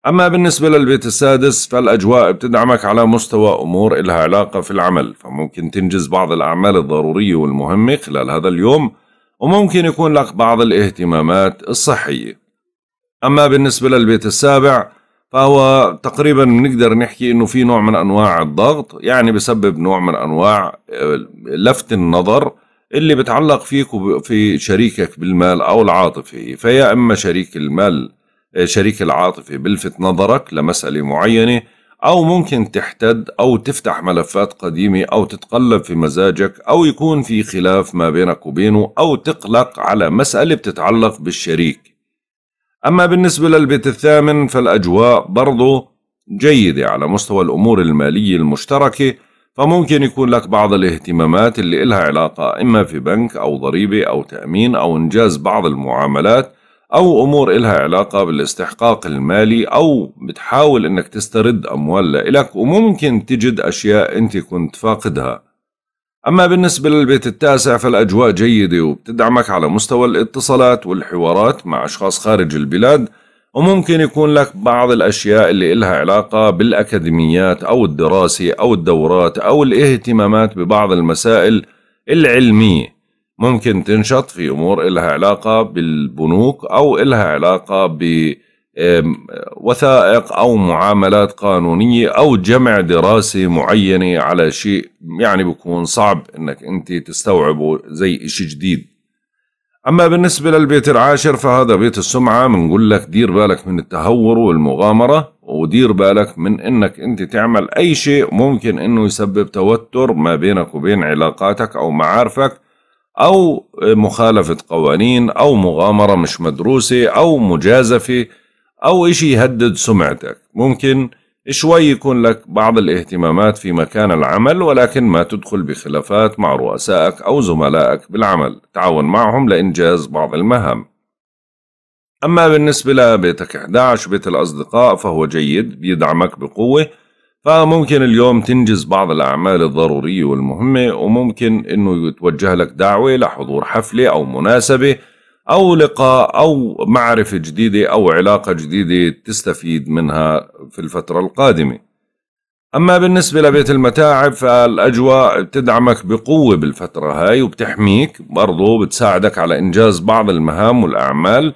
A: أما بالنسبة للبيت السادس فالأجواء بتدعمك على مستوى أمور إلها علاقة في العمل فممكن تنجز بعض الأعمال الضرورية والمهمة خلال هذا اليوم وممكن يكون لك بعض الاهتمامات الصحية أما بالنسبة للبيت السابع فهو تقريبا بنقدر نحكي انه في نوع من انواع الضغط يعني بسبب نوع من انواع آه، لفت النظر اللي بتعلق فيك وفي شريكك بالمال او العاطفي فيا اما شريك المال آه، شريك العاطفي بلفت نظرك لمساله معينه او ممكن تحتد او تفتح ملفات قديمه او تتقلب في مزاجك او يكون في خلاف ما بينك وبينه او تقلق على مساله بتتعلق بالشريك أما بالنسبة للبيت الثامن فالأجواء برضو جيدة على مستوى الأمور المالية المشتركة فممكن يكون لك بعض الاهتمامات اللي إلها علاقة إما في بنك أو ضريبة أو تأمين أو إنجاز بعض المعاملات أو أمور إلها علاقة بالاستحقاق المالي أو بتحاول إنك تسترد أموال لإلك وممكن تجد أشياء أنت كنت فاقدها أما بالنسبة للبيت التاسع فالأجواء جيدة وبتدعمك على مستوى الاتصالات والحوارات مع أشخاص خارج البلاد وممكن يكون لك بعض الأشياء اللي إلها علاقة بالأكاديميات أو الدراسة أو الدورات أو الاهتمامات ببعض المسائل العلمية ممكن تنشط في أمور إلها علاقة بالبنوك أو إلها علاقة بالبنوك وثائق او معاملات قانونيه او جمع دراسه معينه على شيء يعني بكون صعب انك انت تستوعبه زي شيء جديد اما بالنسبه للبيت العاشر فهذا بيت السمعه بنقول لك دير بالك من التهور والمغامره ودير بالك من انك انت تعمل اي شيء ممكن انه يسبب توتر ما بينك وبين علاقاتك او معارفك او مخالفه قوانين او مغامره مش مدروسه او مجازفه أو إشي يهدد سمعتك ممكن شوي يكون لك بعض الاهتمامات في مكان العمل ولكن ما تدخل بخلافات مع رؤسائك أو زملائك بالعمل تعاون معهم لإنجاز بعض المهام أما بالنسبة لبيتك 11 بيت الأصدقاء فهو جيد بيدعمك بقوة فممكن اليوم تنجز بعض الأعمال الضرورية والمهمة وممكن أنه يتوجه لك دعوة لحضور حفلة أو مناسبة او لقاء او معرفه جديده او علاقه جديده تستفيد منها في الفتره القادمه. اما بالنسبه لبيت المتاعب فالاجواء بتدعمك بقوه بالفتره هاي وبتحميك برضو بتساعدك على انجاز بعض المهام والاعمال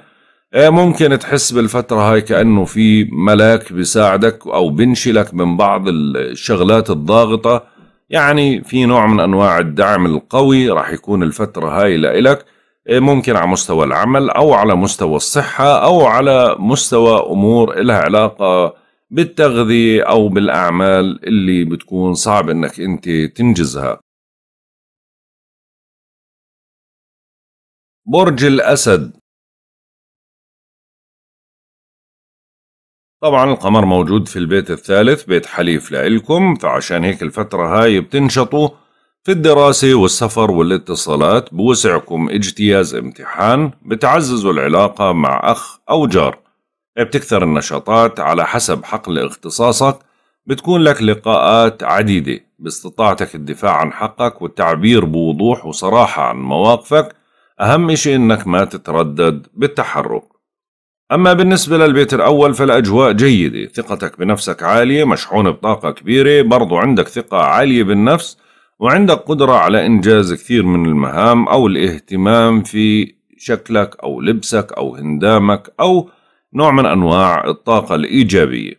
A: إيه، ممكن تحس بالفترة هاي كأنه في ملاك بيساعدك أو بنشلك من بعض الشغلات الضاغطة يعني في نوع من أنواع الدعم القوي راح يكون الفترة هاي لإلك ممكن على مستوى العمل او على مستوى الصحه او على مستوى امور لها علاقه بالتغذيه او بالاعمال اللي بتكون صعب انك انت
B: تنجزها. برج الاسد طبعا
A: القمر موجود في البيت الثالث بيت حليف لإلكم فعشان هيك الفترة هاي بتنشطوا في الدراسة والسفر والاتصالات بوسعكم اجتياز امتحان بتعززوا العلاقة مع أخ أو جار بتكثر النشاطات على حسب حقل اختصاصك بتكون لك لقاءات عديدة باستطاعتك الدفاع عن حقك والتعبير بوضوح وصراحة عن مواقفك أهم شيء إنك ما تتردد بالتحرك أما بالنسبة للبيت الأول فالأجواء جيدة ثقتك بنفسك عالية مشحون بطاقة كبيرة برضو عندك ثقة عالية بالنفس وعندك قدرة على إنجاز كثير من المهام أو الاهتمام في شكلك أو لبسك أو هندامك أو نوع من أنواع الطاقة الإيجابية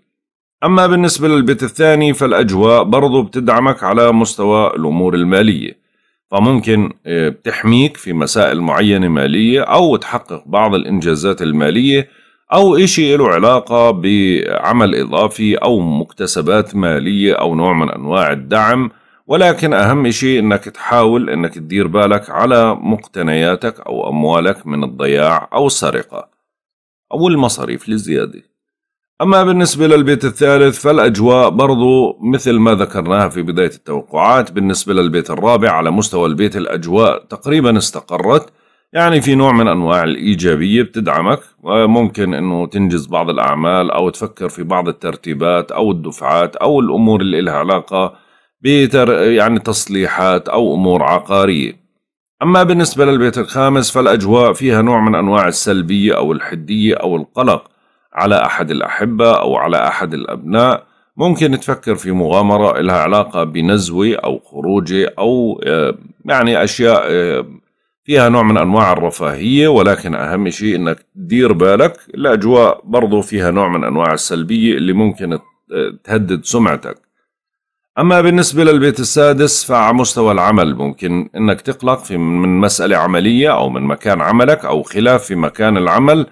A: أما بالنسبة للبيت الثاني فالأجواء برضو بتدعمك على مستوى الأمور المالية فممكن آه، بتحميك في مسائل معينة مالية أو تحقق بعض الإنجازات المالية أو إشي له علاقة بعمل إضافي أو مكتسبات مالية أو نوع من أنواع الدعم ولكن أهم شيء أنك تحاول أنك تدير بالك على مقتنياتك أو أموالك من الضياع أو السرقة أو المصاريف للزيادة أما بالنسبة للبيت الثالث فالأجواء برضو مثل ما ذكرناها في بداية التوقعات بالنسبة للبيت الرابع على مستوى البيت الأجواء تقريبا استقرت يعني في نوع من أنواع الإيجابية بتدعمك ممكن أنه تنجز بعض الأعمال أو تفكر في بعض الترتيبات أو الدفعات أو الأمور اللي لها علاقة يعني تصليحات أو أمور عقارية أما بالنسبة للبيت الخامس فالأجواء فيها نوع من أنواع السلبية أو الحدية أو القلق على أحد الأحبة أو على أحد الأبناء ممكن تفكر في مغامرة لها علاقة بنزوة أو خروجة أو آه، يعني أشياء آه، فيها نوع من أنواع الرفاهية ولكن أهم شيء أنك تدير بالك الأجواء برضو فيها نوع من أنواع السلبية اللي ممكن تهدد سمعتك أما بالنسبة للبيت السادس فعلى مستوى العمل ممكن أنك تقلق في من مسألة عملية أو من مكان عملك أو خلاف في مكان العمل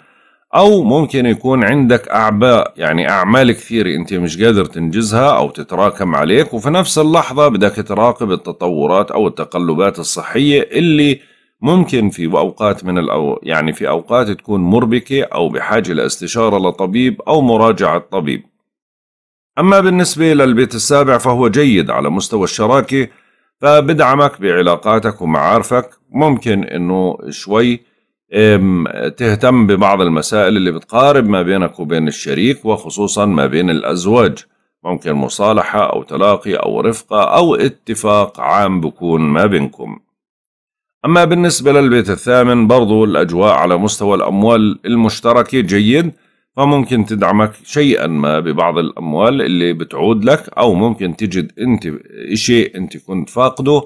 A: أو ممكن يكون عندك أعباء يعني أعمال كثيرة أنت مش قادر تنجزها أو تتراكم عليك وفي نفس اللحظة بدك تراقب التطورات أو التقلبات الصحية اللي ممكن في أوقات من الأو يعني في أوقات تكون مربكة أو بحاجة لاستشارة لطبيب أو مراجعة طبيب أما بالنسبة للبيت السابع فهو جيد على مستوى الشراكة فبدعمك بعلاقاتك ومعارفك ممكن أنه شوي تهتم ببعض المسائل اللي بتقارب ما بينك وبين الشريك وخصوصا ما بين الأزواج ممكن مصالحة أو تلاقي أو رفقة أو اتفاق عام بكون ما بينكم أما بالنسبة للبيت الثامن برضو الأجواء على مستوى الأموال المشتركة جيد فممكن تدعمك شيئا ما ببعض الأموال اللي بتعود لك أو ممكن تجد أنت شيء أنت كنت فاقده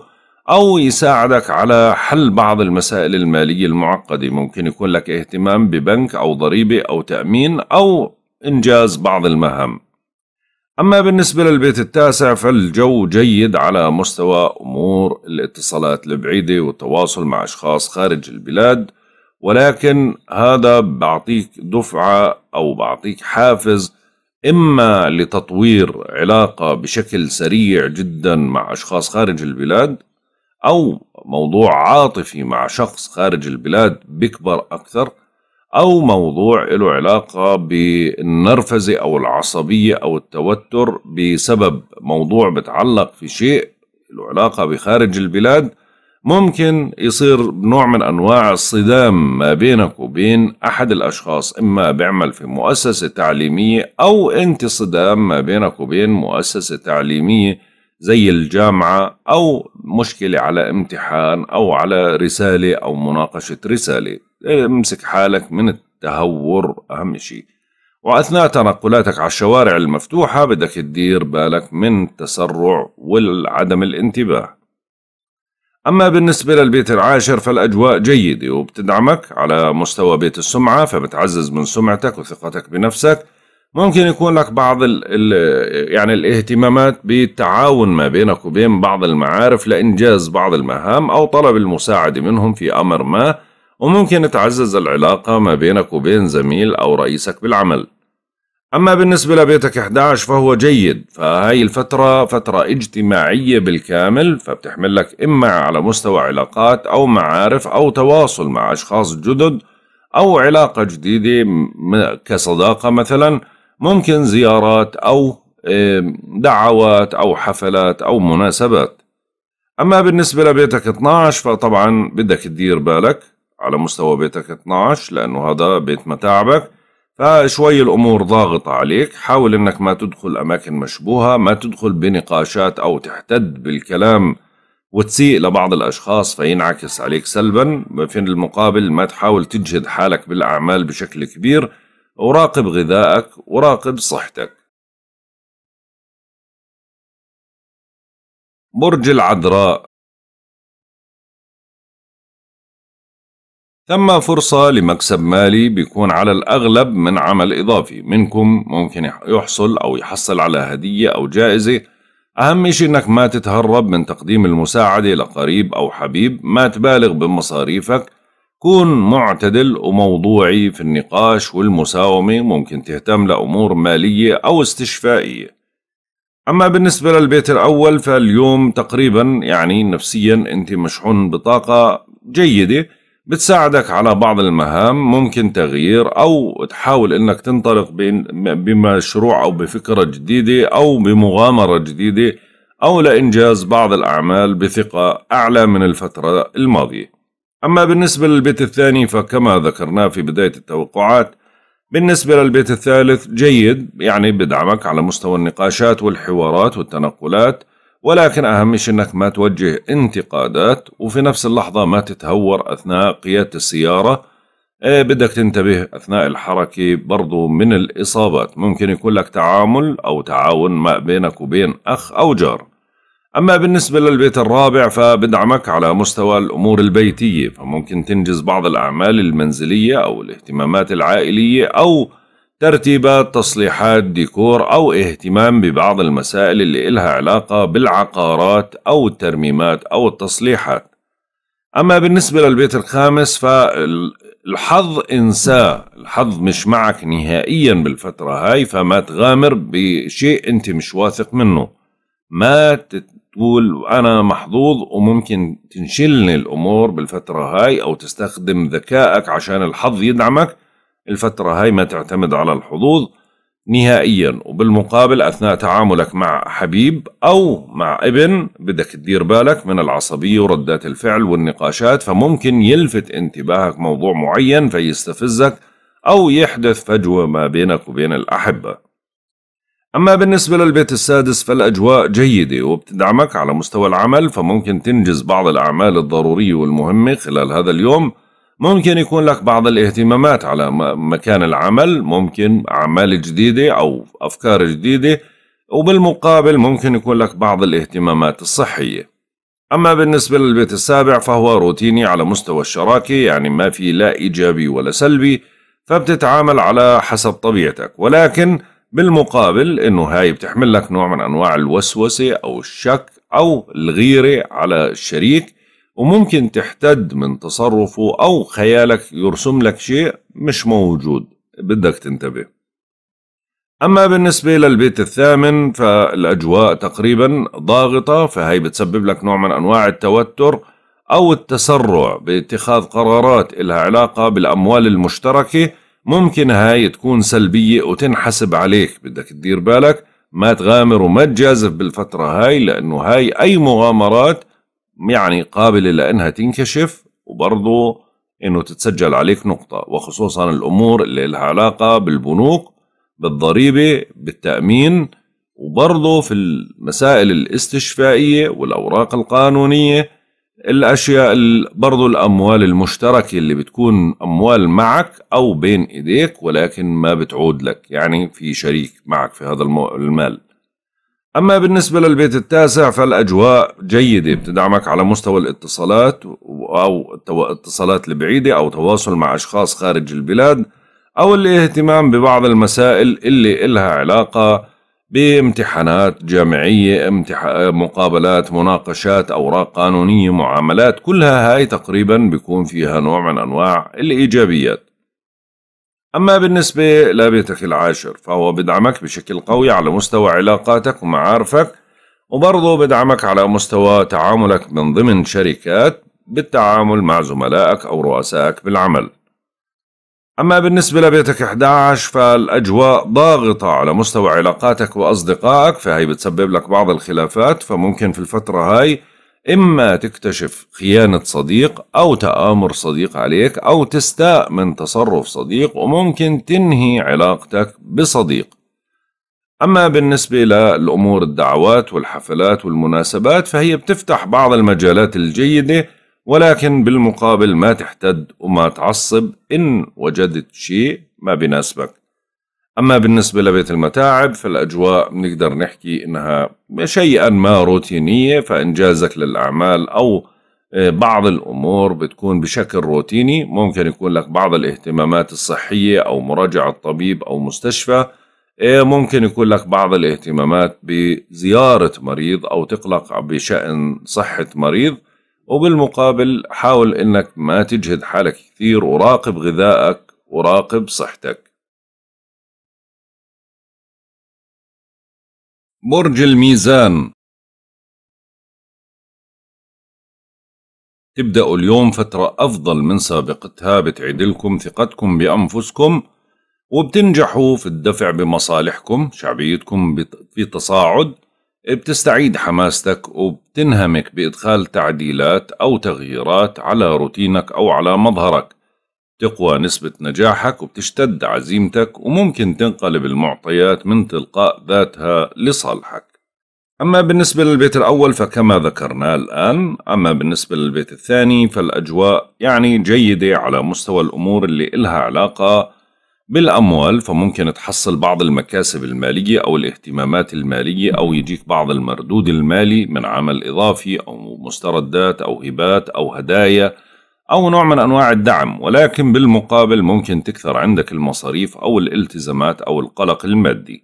A: أو يساعدك على حل بعض المسائل المالية المعقدة ممكن يكون لك اهتمام ببنك أو ضريبة أو تأمين أو إنجاز بعض المهام أما بالنسبة للبيت التاسع فالجو جيد على مستوى أمور الاتصالات البعيدة والتواصل مع أشخاص خارج البلاد ولكن هذا بعطيك دفعة أو بعطيك حافز إما لتطوير علاقة بشكل سريع جدا مع أشخاص خارج البلاد أو موضوع عاطفي مع شخص خارج البلاد بيكبر أكثر أو موضوع له علاقة بالنرفزة أو العصبية أو التوتر بسبب موضوع بتعلق في شيء له علاقة بخارج البلاد ممكن يصير نوع من أنواع الصدام ما بينك وبين أحد الأشخاص إما بيعمل في مؤسسة تعليمية أو أنت صدام ما بينك وبين مؤسسة تعليمية زي الجامعة أو مشكلة على امتحان أو على رسالة أو مناقشة رسالة امسك حالك من التهور أهم شيء وأثناء تنقلاتك على الشوارع المفتوحة بدك تدير بالك من التسرع والعدم الانتباه أما بالنسبة للبيت العاشر فالأجواء جيدة وبتدعمك على مستوى بيت السمعة فبتعزز من سمعتك وثقتك بنفسك ممكن يكون لك بعض ال الـ يعني الاهتمامات بالتعاون ما بينك وبين بعض المعارف لإنجاز بعض المهام أو طلب المساعدة منهم في أمر ما وممكن تعزز العلاقة ما بينك وبين زميل أو رئيسك بالعمل أما بالنسبة لبيتك 11 فهو جيد فهاي الفترة فترة اجتماعية بالكامل فبتحمل لك إما على مستوى علاقات أو معارف أو تواصل مع أشخاص جدد أو علاقة جديدة كصداقة مثلا ممكن زيارات أو دعوات أو حفلات أو مناسبات أما بالنسبة لبيتك 12 فطبعا بدك تدير بالك على مستوى بيتك 12 لأنه هذا بيت متاعبك فشوي الأمور ضاغطة عليك حاول أنك ما تدخل أماكن مشبوهة ما تدخل بنقاشات أو تحتد بالكلام وتسيء لبعض الأشخاص فينعكس عليك سلبا في المقابل ما تحاول تجهد حالك بالأعمال بشكل كبير وراقب غذائك وراقب صحتك
B: برج العذراء ثم فرصة
A: لمكسب مالي بيكون على الأغلب من عمل إضافي منكم ممكن يحصل أو يحصل على هدية أو جائزة أهم شيء إنك ما تتهرب من تقديم المساعدة لقريب أو حبيب ما تبالغ بمصاريفك كون معتدل وموضوعي في النقاش والمساومة ممكن تهتم لأمور مالية أو استشفائية أما بالنسبة للبيت الأول فاليوم تقريبا يعني نفسيا أنت مشحون بطاقة جيدة بتساعدك على بعض المهام ممكن تغيير أو تحاول أنك تنطلق بمشروع أو بفكرة جديدة أو بمغامرة جديدة أو لإنجاز بعض الأعمال بثقة أعلى من الفترة الماضية أما بالنسبة للبيت الثاني فكما ذكرناه في بداية التوقعات بالنسبة للبيت الثالث جيد يعني بدعمك على مستوى النقاشات والحوارات والتنقلات ولكن أهم شيء أنك ما توجه انتقادات وفي نفس اللحظة ما تتهور أثناء قيادة السيارة إيه، بدك تنتبه أثناء الحركة برضو من الإصابات ممكن يكون لك تعامل أو تعاون ما بينك وبين أخ أو جار أما بالنسبة للبيت الرابع فبدعمك على مستوى الأمور البيتية فممكن تنجز بعض الأعمال المنزلية أو الاهتمامات العائلية أو ترتيبات تصليحات ديكور أو اهتمام ببعض المسائل اللي إلها علاقة بالعقارات أو الترميمات أو التصليحات أما بالنسبة للبيت الخامس فالحظ انساه الحظ مش معك نهائيا بالفترة هاي فما تغامر بشيء أنت مش واثق منه ما تقول أنا محظوظ وممكن تنشلني الأمور بالفترة هاي أو تستخدم ذكائك عشان الحظ يدعمك الفترة هاي ما تعتمد على الحظوظ نهائيا وبالمقابل أثناء تعاملك مع حبيب أو مع ابن بدك تدير بالك من العصبية وردات الفعل والنقاشات فممكن يلفت انتباهك موضوع معين فيستفزك أو يحدث فجوة ما بينك وبين الأحبة أما بالنسبة للبيت السادس فالأجواء جيدة وبتدعمك على مستوى العمل فممكن تنجز بعض الأعمال الضرورية والمهمة خلال هذا اليوم ممكن يكون لك بعض الاهتمامات على مكان العمل ممكن أعمال جديدة أو أفكار جديدة وبالمقابل ممكن يكون لك بعض الاهتمامات الصحية أما بالنسبة للبيت السابع فهو روتيني على مستوى الشراكة يعني ما في لا إيجابي ولا سلبي فبتتعامل على حسب طبيعتك ولكن بالمقابل انه هاي بتحمل لك نوع من انواع الوسوسه او الشك او الغيره على الشريك وممكن تحتد من تصرفه أو خيالك يرسم لك شيء مش موجود بدك تنتبه أما بالنسبة للبيت الثامن فالأجواء تقريبا ضاغطة فهي بتسبب لك نوع من أنواع التوتر أو التسرع باتخاذ قرارات إلها علاقة بالأموال المشتركة ممكن هاي تكون سلبية وتنحسب عليك بدك تدير بالك ما تغامر وما تجازف بالفترة هاي لأنه هاي أي مغامرات يعني قابلة لأنها تنكشف وبرضه إنه تتسجل عليك نقطة وخصوصا الأمور اللي لها علاقة بالبنوك بالضريبة بالتأمين وبرضه في المسائل الاستشفائية والأوراق القانونية الأشياء برضه الأموال المشتركة اللي بتكون أموال معك أو بين إيديك ولكن ما بتعود لك يعني في شريك معك في هذا المال أما بالنسبة للبيت التاسع فالأجواء جيدة بتدعمك على مستوى الاتصالات أو اتصالات البعيدة أو تواصل مع أشخاص خارج البلاد أو الاهتمام ببعض المسائل اللي إلها علاقة بامتحانات جامعية امتح... مقابلات مناقشات أوراق قانونية معاملات كلها هاي تقريبا بيكون فيها نوع من أنواع الإيجابيات أما بالنسبة لبيتك العاشر فهو بدعمك بشكل قوي على مستوى علاقاتك ومعارفك وبرضه بدعمك على مستوى تعاملك من ضمن شركات بالتعامل مع زملائك أو رؤسائك بالعمل أما بالنسبة لبيتك 11 فالأجواء ضاغطة على مستوى علاقاتك وأصدقائك فهي بتسبب لك بعض الخلافات فممكن في الفترة هاي إما تكتشف خيانة صديق أو تآمر صديق عليك أو تستاء من تصرف صديق وممكن تنهي علاقتك بصديق أما بالنسبة للأمور الدعوات والحفلات والمناسبات فهي بتفتح بعض المجالات الجيدة ولكن بالمقابل ما تحتد وما تعصب إن وجدت شيء ما بيناسبك أما بالنسبة لبيت المتاعب فالأجواء بنقدر نحكي إنها شيئا ما روتينية فإنجازك للأعمال أو آه، بعض الأمور بتكون بشكل روتيني ممكن يكون لك بعض الاهتمامات الصحية أو مراجعة طبيب أو مستشفى آه، ممكن يكون لك بعض الاهتمامات بزيارة مريض أو تقلق بشأن صحة مريض وبالمقابل حاول أنك ما تجهد حالك كثير وراقب
B: غذائك وراقب صحتك
C: برج الميزان
A: تبدأ اليوم فترة أفضل من سابقتها لكم ثقتكم بأنفسكم وبتنجحوا في الدفع بمصالحكم شعبيتكم في تصاعد بتستعيد حماستك وبتنهمك بإدخال تعديلات أو تغييرات على روتينك أو على مظهرك تقوى نسبة نجاحك وبتشتد عزيمتك وممكن تنقلب المعطيات من تلقاء ذاتها لصالحك أما بالنسبة للبيت الأول فكما ذكرنا الآن أما بالنسبة للبيت الثاني فالأجواء يعني جيدة على مستوى الأمور اللي إلها علاقة بالأموال فممكن تحصل بعض المكاسب المالية أو الاهتمامات المالية أو يجيك بعض المردود المالي من عمل إضافي أو مستردات أو هبات أو هدايا أو نوع من أنواع الدعم ولكن بالمقابل ممكن تكثر عندك المصاريف أو الالتزامات أو القلق المادي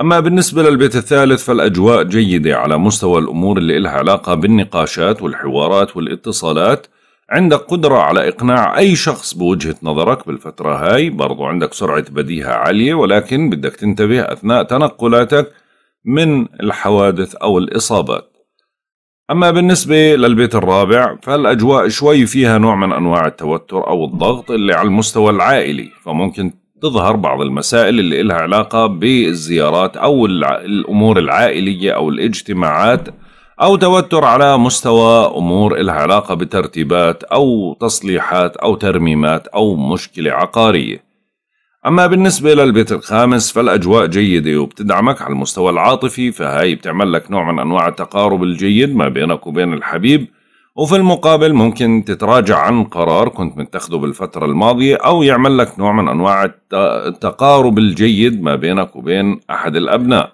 A: أما بالنسبة للبيت الثالث فالأجواء جيدة على مستوى الأمور اللي إلها علاقة بالنقاشات والحوارات والاتصالات عندك قدرة على إقناع أي شخص بوجهة نظرك بالفترة هاي برضو عندك سرعة بديهة عالية ولكن بدك تنتبه أثناء تنقلاتك من الحوادث أو الإصابات أما بالنسبة للبيت الرابع فالأجواء شوي فيها نوع من أنواع التوتر أو الضغط اللي على المستوى العائلي فممكن تظهر بعض المسائل اللي إلها علاقة بالزيارات أو الأمور العائلية أو الاجتماعات أو توتر على مستوى أمور إلها علاقة بترتيبات أو تصليحات أو ترميمات أو مشكلة عقارية أما بالنسبة للبيت الخامس فالأجواء جيدة وبتدعمك على المستوى العاطفي فهاي بتعمل لك نوع من أنواع التقارب الجيد ما بينك وبين الحبيب وفي المقابل ممكن تتراجع عن قرار كنت متخذه بالفترة الماضية أو يعمل لك نوع من أنواع التقارب الجيد ما بينك وبين أحد الأبناء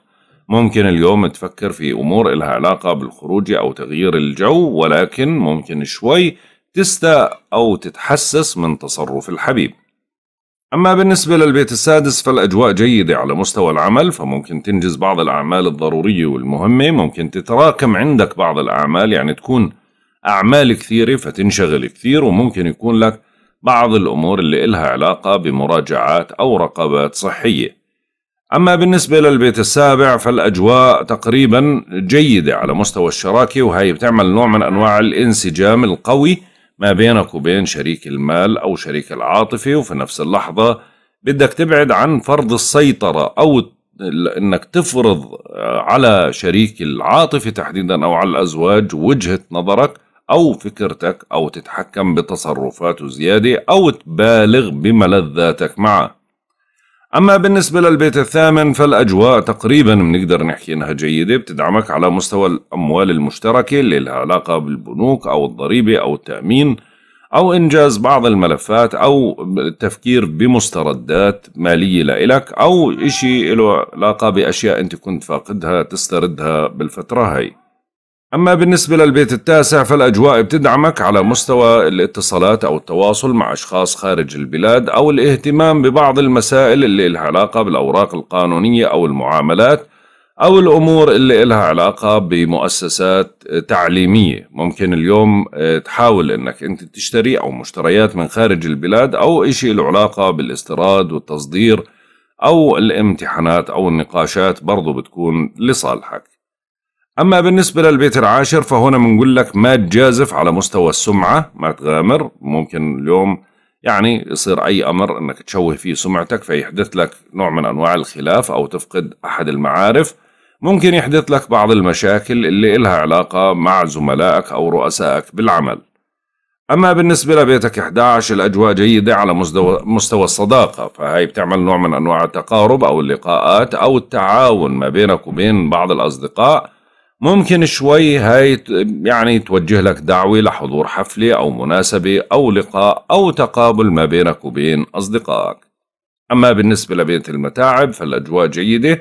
A: ممكن اليوم تفكر في أمور إلها علاقة بالخروج أو تغيير الجو ولكن ممكن شوي تستاء أو تتحسس من تصرف الحبيب أما بالنسبة للبيت السادس فالأجواء جيدة على مستوى العمل فممكن تنجز بعض الأعمال الضرورية والمهمة ممكن تتراكم عندك بعض الأعمال يعني تكون أعمال كثيرة فتنشغل كثير وممكن يكون لك بعض الأمور اللي إلها علاقة بمراجعات أو رقابات صحية أما بالنسبة للبيت السابع فالأجواء تقريبا جيدة على مستوى الشراكة وهي بتعمل نوع من أنواع الانسجام القوي ما بينك وبين شريك المال أو شريك العاطفة وفي نفس اللحظة بدك تبعد عن فرض السيطرة أو انك تفرض آه، على شريك العاطفة تحديدا او على الازواج وجهه نظرك او فكرتك او تتحكم بتصرفاته زياده او تبالغ بملذاتك معه أما بالنسبة للبيت الثامن فالأجواء تقريبا بنقدر نحكي إنها جيدة بتدعمك على مستوى الأموال المشتركة اللي لها علاقة بالبنوك أو الضريبة أو التأمين أو إنجاز بعض الملفات أو التفكير بمستردات مالية لإلك أو إشي له علاقة بأشياء أنت كنت فاقدها تستردها بالفترة هاي أما بالنسبة للبيت التاسع فالأجواء بتدعمك على مستوى الاتصالات أو التواصل مع أشخاص خارج البلاد أو الاهتمام ببعض المسائل اللي لها علاقة بالأوراق القانونية أو المعاملات أو الأمور اللي لها علاقة بمؤسسات تعليمية ممكن اليوم آه، تحاول أنك أنت تشتري أو مشتريات من خارج البلاد أو إشي له علاقة بالاستيراد والتصدير أو الامتحانات أو النقاشات برضو بتكون لصالحك أما بالنسبة للبيت العاشر فهنا بنقول لك ما تجازف على مستوى السمعة ما تغامر ممكن اليوم يعني يصير أي أمر أنك تشوه فيه سمعتك فيحدث لك نوع من أنواع الخلاف أو تفقد أحد المعارف ممكن يحدث لك بعض المشاكل اللي إلها علاقة مع زملائك أو رؤسائك بالعمل أما بالنسبة لبيتك 11 الأجواء جيدة على مستوى, مستوى الصداقة فهي بتعمل نوع من أنواع التقارب أو اللقاءات أو التعاون ما بينك وبين بعض الأصدقاء ممكن شوي هاي يعني توجه لك دعوة لحضور حفلة أو مناسبة أو لقاء أو تقابل ما بينك وبين أصدقائك أما بالنسبة لبيت المتاعب فالأجواء جيدة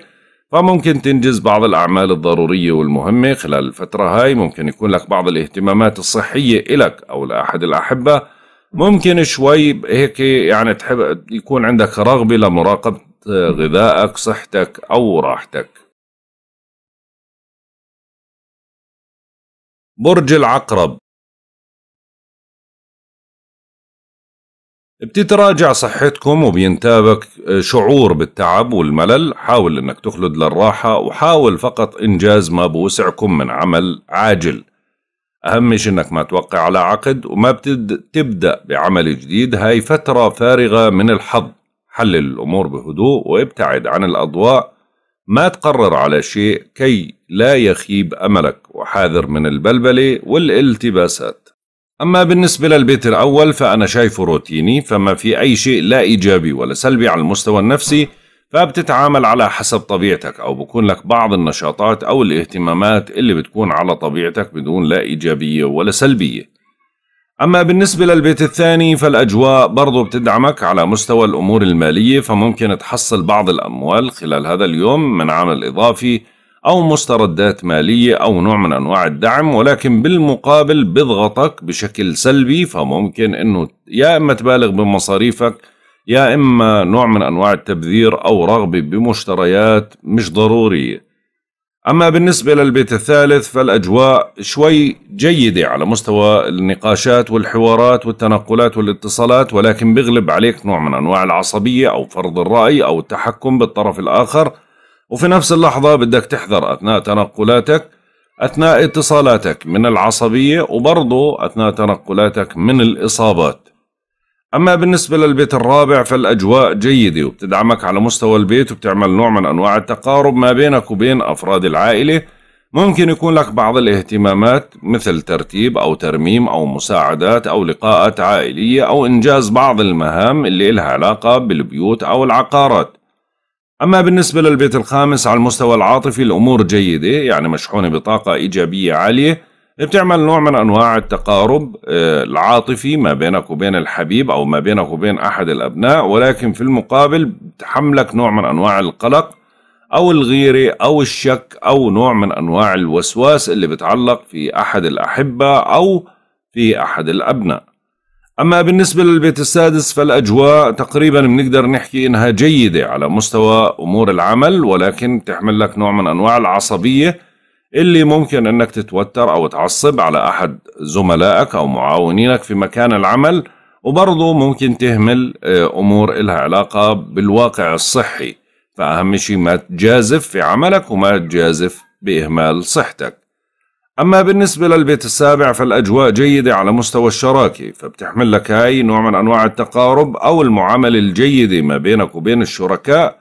A: فممكن تنجز بعض الأعمال الضرورية والمهمة خلال الفترة هاي ممكن يكون لك بعض الاهتمامات الصحية إلك أو لأحد الأحبة ممكن شوي هيك يعني تحب يكون عندك رغبة لمراقبة آه، غذائك صحتك أو راحتك
B: برج
C: العقرب
B: بتتراجع
A: صحتكم وبينتابك آه، شعور بالتعب والملل حاول انك تخلد للراحة وحاول فقط انجاز ما بوسعكم من عمل عاجل اهم شيء انك ما توقع على عقد وما بتبدأ بعمل جديد هاي فترة فارغة من الحظ حلل الامور بهدوء وابتعد عن الاضواء ما تقرر على شيء كي لا يخيب املك وحاذر من البلبلة والالتباسات أما بالنسبة للبيت الأول فأنا شايفه روتيني فما في أي شيء لا إيجابي ولا سلبي على المستوى النفسي فبتتعامل على حسب طبيعتك أو بكون لك بعض النشاطات أو الاهتمامات اللي بتكون على طبيعتك بدون لا إيجابية ولا سلبية أما بالنسبة للبيت الثاني فالأجواء برضو بتدعمك على مستوى الأمور المالية فممكن تحصل بعض الأموال خلال هذا اليوم من عمل إضافي أو مستردات مالية أو نوع من أنواع الدعم ولكن بالمقابل بضغطك بشكل سلبي فممكن أنه يا إما تبالغ بمصاريفك يا إما نوع من أنواع التبذير أو رغبة بمشتريات مش ضرورية أما بالنسبة للبيت الثالث فالأجواء شوي جيدة على مستوى النقاشات والحوارات والتنقلات والاتصالات ولكن بيغلب عليك نوع من أنواع العصبية أو فرض الرأي أو التحكم بالطرف الآخر وفي نفس اللحظة بدك تحذر أثناء تنقلاتك أثناء اتصالاتك من العصبية وبرضه أثناء تنقلاتك من الإصابات أما بالنسبة للبيت الرابع فالأجواء جيدة وبتدعمك على مستوى البيت وبتعمل نوع من أنواع التقارب ما بينك وبين أفراد العائلة ممكن يكون لك بعض الاهتمامات مثل ترتيب أو ترميم أو مساعدات أو لقاءات عائلية أو إنجاز بعض المهام اللي لها علاقة بالبيوت أو العقارات أما بالنسبة للبيت الخامس على المستوى العاطفي الأمور جيدة يعني مشحونة بطاقة إيجابية عالية بتعمل نوع من أنواع التقارب آه، العاطفي ما بينك وبين الحبيب أو ما بينك وبين أحد الأبناء ولكن في المقابل بتحملك نوع من أنواع القلق أو الغيرة أو الشك أو نوع من أنواع الوسواس اللي بتعلق في أحد الأحبة أو في أحد الأبناء أما بالنسبة للبيت السادس فالأجواء تقريبا بنقدر نحكي إنها جيدة على مستوى أمور العمل ولكن تحمل لك نوع من أنواع العصبية اللي ممكن إنك تتوتر أو تعصب على أحد زملائك أو معاونينك في مكان العمل وبرضه ممكن تهمل آه، أمور إلها علاقة بالواقع الصحي فأهم شيء ما تجازف في عملك وما تجازف بإهمال صحتك أما بالنسبة للبيت السابع فالأجواء جيدة على مستوى الشراكة فبتحمل لك هاي نوع من أنواع التقارب أو المعاملة الجيدة ما بينك وبين الشركاء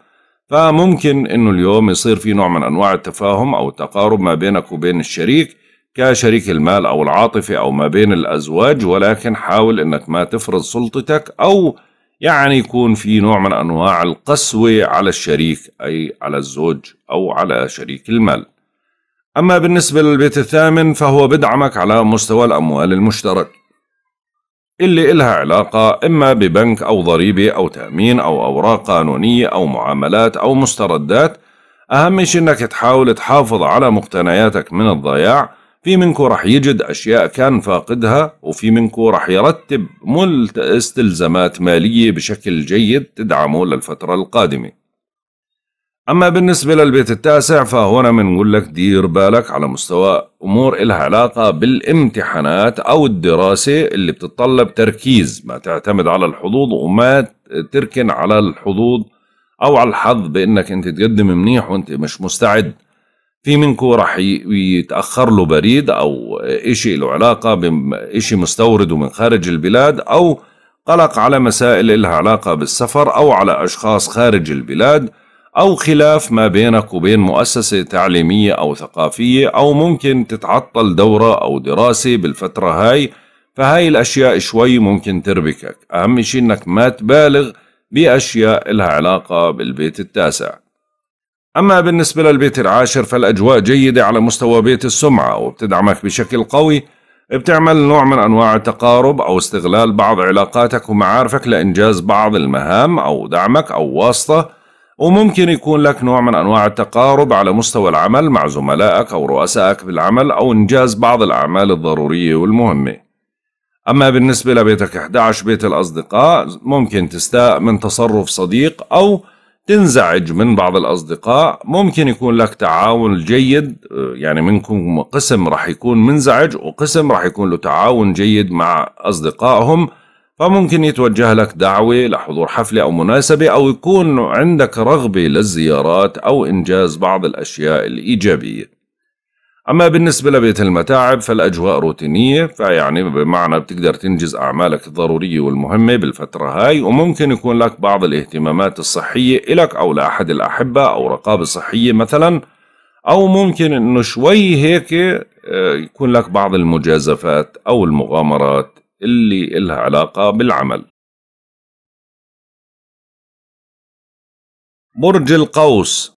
A: فممكن أنه اليوم يصير في نوع من أنواع التفاهم أو التقارب ما بينك وبين الشريك كشريك المال أو العاطفة أو ما بين الأزواج ولكن حاول أنك ما تفرض سلطتك أو يعني يكون في نوع من أنواع القسوة على الشريك أي على الزوج أو على شريك المال أما بالنسبة للبيت الثامن فهو بدعمك على مستوى الأموال المشترك اللي إلها علاقة إما ببنك أو ضريبة أو تأمين أو أوراق قانونية أو معاملات أو مستردات أهم شيء إنك تحاول تحافظ على مقتنياتك من الضياع في منكو رح يجد أشياء كان فاقدها وفي منكو رح يرتب ملت استلزامات مالية بشكل جيد تدعمه للفترة القادمة أما بالنسبة للبيت التاسع فهنا بنقول لك دير بالك على مستوى أمور إلها علاقة بالامتحانات أو الدراسة اللي بتتطلب تركيز ما تعتمد على الحظوظ وما تركن على الحظوظ أو على الحظ بإنك أنت تقدم منيح وأنت مش مستعد في منكو راح يتأخر له بريد أو إشي له علاقة بإشي مستورد ومن خارج البلاد أو قلق على مسائل إلها علاقة بالسفر أو على أشخاص خارج البلاد أو خلاف ما بينك وبين مؤسسة تعليمية أو ثقافية أو ممكن تتعطل دورة أو دراسة بالفترة هاي فهاي الأشياء شوي ممكن تربكك أهم شيء إنك ما تبالغ بأشياء لها علاقة بالبيت التاسع أما بالنسبة للبيت العاشر فالأجواء جيدة على مستوى بيت السمعة وبتدعمك بشكل قوي بتعمل نوع من أنواع التقارب أو استغلال بعض علاقاتك ومعارفك لإنجاز بعض المهام أو دعمك أو واسطة وممكن يكون لك نوع من أنواع التقارب على مستوى العمل مع زملائك أو رؤسائك بالعمل أو إنجاز بعض الأعمال الضرورية والمهمة أما بالنسبة لبيتك 11 بيت الأصدقاء ممكن تستاء من تصرف صديق أو تنزعج من بعض الأصدقاء ممكن يكون لك تعاون جيد يعني منكم قسم رح يكون منزعج وقسم رح يكون له تعاون جيد مع أصدقائهم فممكن يتوجه لك دعوة لحضور حفلة أو مناسبة أو يكون عندك رغبة للزيارات أو إنجاز بعض الأشياء الإيجابية أما بالنسبة لبيت المتاعب فالأجواء روتينية فيعني بمعنى بتقدر تنجز أعمالك الضرورية والمهمة بالفترة هاي وممكن يكون لك بعض الاهتمامات الصحية إلك أو لأحد الأحبة أو رقابة صحية مثلا أو ممكن أنه شوي هيك آه، يكون لك بعض المجازفات أو المغامرات اللي إلها علاقة بالعمل
C: برج القوس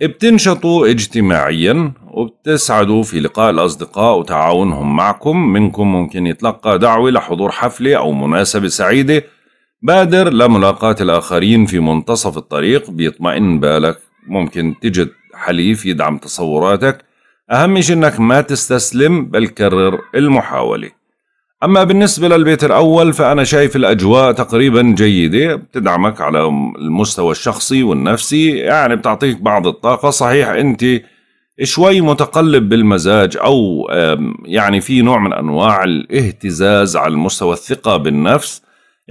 A: بتنشطوا اجتماعيا وبتسعدوا في لقاء الأصدقاء وتعاونهم معكم منكم ممكن يتلقى دعوة لحضور حفلة أو مناسبة سعيدة بادر لملاقاة الآخرين في منتصف الطريق بيطمئن بالك ممكن تجد حليف يدعم تصوراتك أهم شيء أنك ما تستسلم بل كرر المحاولة أما بالنسبة للبيت الأول فأنا شايف الأجواء تقريبا جيدة بتدعمك على المستوى الشخصي والنفسي يعني بتعطيك بعض الطاقة صحيح أنت شوي متقلب بالمزاج أو يعني في نوع من أنواع الاهتزاز على المستوى الثقة بالنفس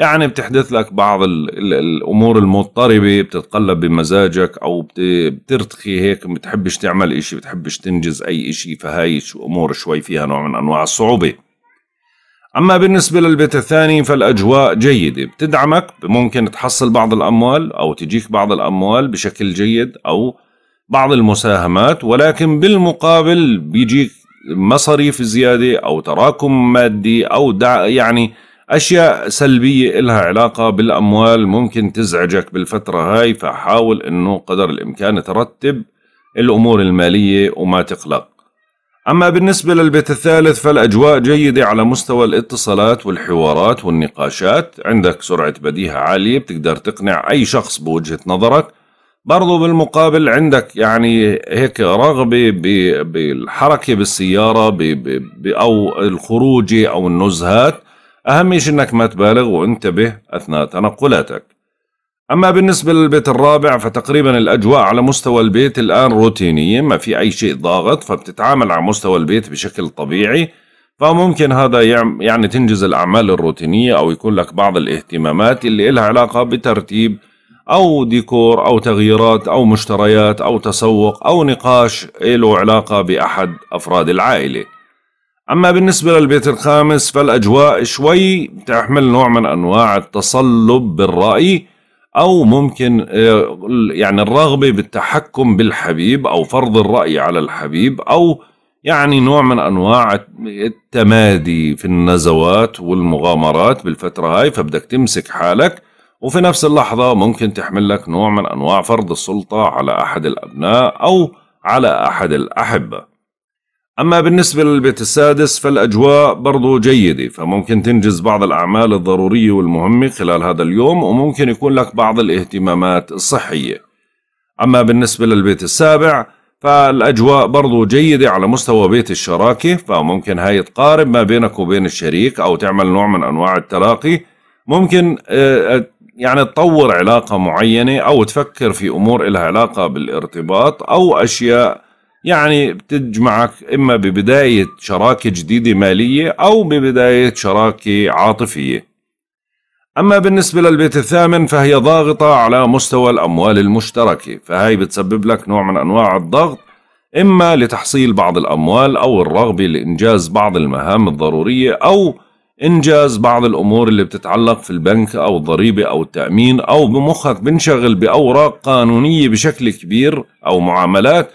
A: يعني بتحدث لك بعض ال ال الامور المضطربه بتتقلب بمزاجك او بترتخي هيك ما بتحبش تعمل إشي بتحبش تنجز اي إشي فهاي امور شوي فيها نوع من انواع الصعوبه اما بالنسبه للبيت الثاني فالاجواء جيده بتدعمك ممكن تحصل بعض الاموال او تجيك بعض الاموال بشكل جيد او بعض المساهمات ولكن بالمقابل بيجيك مصاريف زياده او تراكم مادي او دع يعني أشياء سلبية إلها علاقة بالأموال ممكن تزعجك بالفترة هاي فحاول أنه قدر الإمكان ترتب الأمور المالية وما تقلق أما بالنسبة للبيت الثالث فالأجواء جيدة على مستوى الاتصالات والحوارات والنقاشات عندك سرعة بديهة عالية بتقدر تقنع أي شخص بوجهة نظرك برضو بالمقابل عندك يعني هيك رغبة بالحركة بالسيارة أو الخروج أو النزهات أهم شيء أنك ما تبالغ وانتبه أثناء تنقلاتك أما بالنسبة للبيت الرابع فتقريبا الأجواء على مستوى البيت الآن روتينية ما في أي شيء ضاغط فبتتعامل على مستوى البيت بشكل طبيعي فممكن هذا يعني تنجز الأعمال الروتينية أو يكون لك بعض الاهتمامات اللي إلها علاقة بترتيب أو ديكور أو تغييرات أو مشتريات أو تسوق أو نقاش له علاقة بأحد أفراد العائلة أما بالنسبة للبيت الخامس فالأجواء شوي تحمل نوع من أنواع التصلب بالرأي أو ممكن آه، يعني الرغبة بالتحكم بالحبيب أو فرض الرأي على الحبيب أو يعني نوع من أنواع التمادي في النزوات والمغامرات بالفترة هاي فبدك تمسك حالك وفي نفس اللحظة ممكن تحمل لك نوع من أنواع فرض السلطة على أحد الأبناء أو على أحد الأحبة أما بالنسبة للبيت السادس فالأجواء برضو جيدة فممكن تنجز بعض الأعمال الضرورية والمهمة خلال هذا اليوم وممكن يكون لك بعض الاهتمامات الصحية أما بالنسبة للبيت السابع فالأجواء برضو جيدة على مستوى بيت الشراكة فممكن هاي تقارب ما بينك وبين الشريك أو تعمل نوع من أنواع التلاقي ممكن آه، يعني تطور علاقة معينة أو تفكر في أمور إلها علاقة بالارتباط أو أشياء يعني بتجمعك إما ببداية شراكة جديدة مالية أو ببداية شراكة عاطفية أما بالنسبة للبيت الثامن فهي ضاغطة على مستوى الأموال المشتركة فهي بتسبب لك نوع من أنواع الضغط إما لتحصيل بعض الأموال أو الرغبة لإنجاز بعض المهام الضرورية أو إنجاز بعض الأمور اللي بتتعلق في البنك أو الضريبة أو التأمين أو بمخك بنشغل بأوراق قانونية بشكل كبير أو معاملات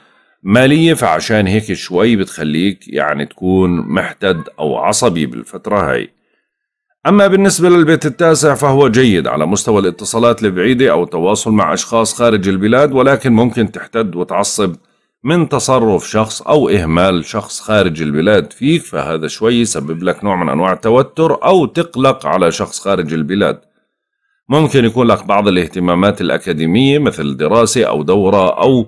A: ماليه فعشان هيك شوي بتخليك يعني تكون محتد او عصبي بالفتره هاي أما بالنسبة للبيت التاسع فهو جيد على مستوى الاتصالات البعيدة أو التواصل مع أشخاص خارج البلاد ولكن ممكن تحتد وتعصب من تصرف شخص أو إهمال شخص خارج البلاد فيك فهذا شوي يسبب لك نوع من أنواع التوتر أو تقلق على شخص خارج البلاد ممكن يكون لك بعض الاهتمامات الأكاديمية مثل دراسة أو دورة أو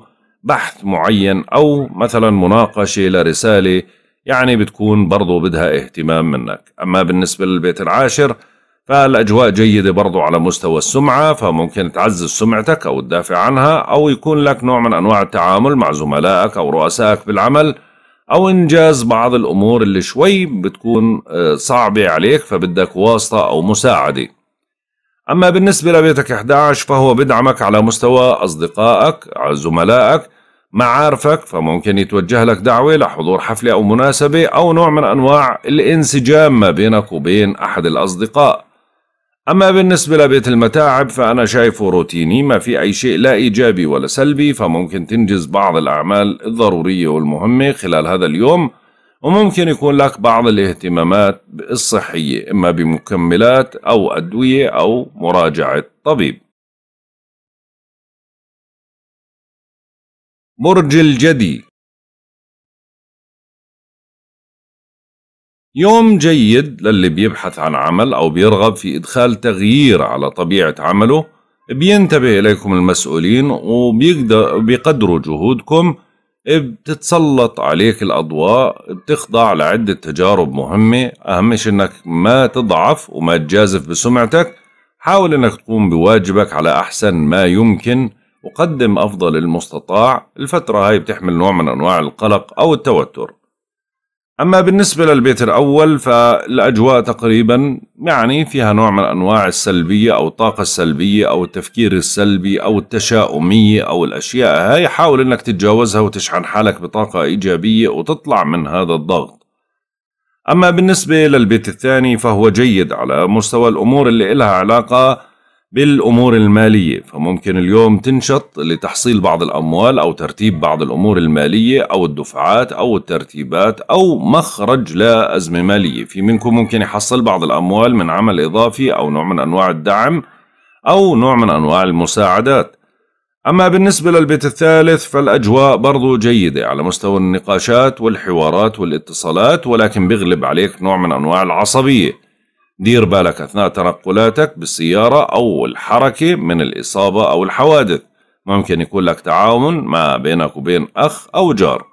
A: بحث معين أو مثلا مناقشة لرسالة يعني بتكون برضو بدها اهتمام منك أما بالنسبة للبيت العاشر فالأجواء جيدة برضو على مستوى السمعة فممكن تعزز سمعتك أو تدافع عنها أو يكون لك نوع من أنواع التعامل مع زملائك أو رؤسائك بالعمل أو إنجاز بعض الأمور اللي شوي بتكون آه، صعبة عليك فبدك واسطة أو مساعدة أما بالنسبة لبيتك 11 فهو بدعمك على مستوى أصدقائك زملائك معارفك فممكن يتوجه لك دعوة لحضور حفلة أو مناسبة أو نوع من أنواع الانسجام ما بينك وبين أحد الأصدقاء أما بالنسبة لبيت المتاعب فأنا شايفه روتيني ما في أي شيء لا إيجابي ولا سلبي فممكن تنجز بعض الأعمال الضرورية والمهمة خلال هذا اليوم وممكن يكون لك بعض الاهتمامات الصحية إما بمكملات أو أدوية أو مراجعة طبيب
C: برج الجدي
A: يوم جيد للي بيبحث عن عمل أو بيرغب في إدخال تغيير على طبيعة عمله بينتبه إليكم المسؤولين وبيقدروا جهودكم بتتسلط عليك الأضواء بتخضع لعدة تجارب مهمة أهم شيء أنك ما تضعف وما تجازف بسمعتك حاول أنك تقوم بواجبك على أحسن ما يمكن وقدم أفضل المستطاع الفترة هاي بتحمل نوع من أنواع القلق أو التوتر أما بالنسبة للبيت الأول فالأجواء تقريبا يعني فيها نوع من أنواع السلبية أو الطاقة السلبية أو التفكير السلبي أو التشاؤمية أو الأشياء هاي حاول أنك تتجاوزها وتشحن حالك بطاقة إيجابية وتطلع من هذا الضغط أما بالنسبة للبيت الثاني فهو جيد على مستوى الأمور اللي إلها علاقة بالأمور المالية فممكن اليوم تنشط لتحصيل بعض الأموال أو ترتيب بعض الأمور المالية أو الدفعات أو الترتيبات أو مخرج لأزمة مالية في منكم ممكن يحصل بعض الأموال من عمل إضافي أو نوع من أنواع الدعم أو نوع من أنواع المساعدات أما بالنسبة للبيت الثالث فالأجواء برضو جيدة على مستوى النقاشات والحوارات والاتصالات ولكن بيغلب عليك نوع من أنواع العصبية دير بالك أثناء تنقلاتك بالسيارة أو الحركة من الإصابة أو الحوادث ممكن يكون لك تعاون ما بينك وبين أخ أو جار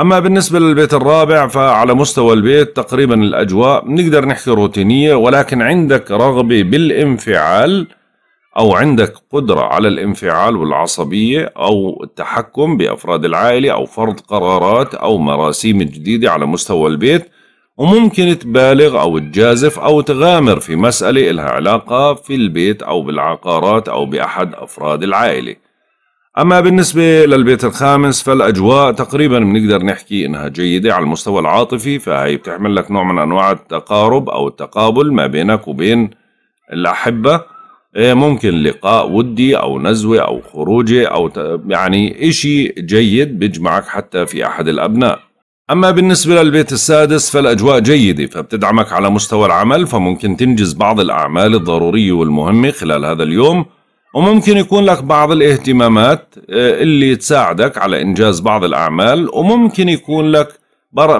A: أما بالنسبة للبيت الرابع فعلى مستوى البيت تقريبا الأجواء نقدر نحكي روتينية ولكن عندك رغبة بالانفعال أو عندك قدرة على الانفعال والعصبية أو التحكم بأفراد العائلة أو فرض قرارات أو مراسيم جديدة على مستوى البيت وممكن تبالغ أو تجازف أو تغامر في مسألة إلها علاقة في البيت أو بالعقارات أو بأحد أفراد العائلة أما بالنسبة للبيت الخامس فالأجواء تقريبا بنقدر نحكي إنها جيدة على المستوى العاطفي فهي بتحمل لك نوع من أنواع التقارب أو التقابل ما بينك وبين الأحبة إيه، ممكن لقاء ودي أو نزوة أو خروجة أو يعني إشي جيد بيجمعك حتى في أحد الأبناء أما بالنسبة للبيت السادس فالأجواء جيدة فبتدعمك على مستوى العمل فممكن تنجز بعض الأعمال الضرورية والمهمة خلال هذا اليوم وممكن يكون لك بعض الاهتمامات آه، اللي تساعدك على إنجاز بعض الأعمال وممكن يكون لك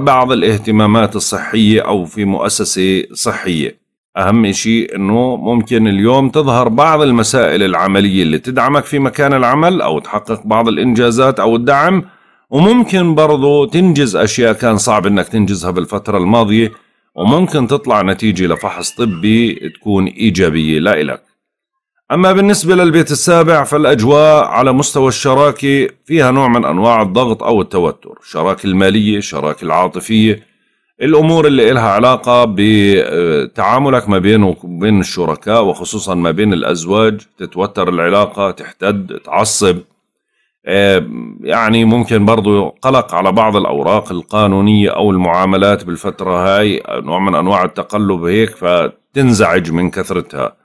A: بعض الاهتمامات الصحية أو في مؤسسة صحية أهم شيء أنه ممكن اليوم تظهر بعض المسائل العملية اللي تدعمك في مكان العمل أو تحقق بعض الإنجازات أو الدعم وممكن برضو تنجز أشياء كان صعب إنك تنجزها بالفترة الماضية وممكن تطلع نتيجة لفحص طبي تكون إيجابية لا إلك أما بالنسبة للبيت السابع فالأجواء على مستوى الشراكة فيها نوع من أنواع الضغط أو التوتر الشراكة المالية الشراكة العاطفية الأمور اللي إلها علاقة بتعاملك ما بين وبين الشركاء وخصوصا ما بين الأزواج تتوتر العلاقة تحتد تعصب آه، يعني ممكن برضو قلق على بعض الأوراق القانونية أو المعاملات بالفترة هاي نوع من أنواع التقلب هيك فتنزعج من كثرتها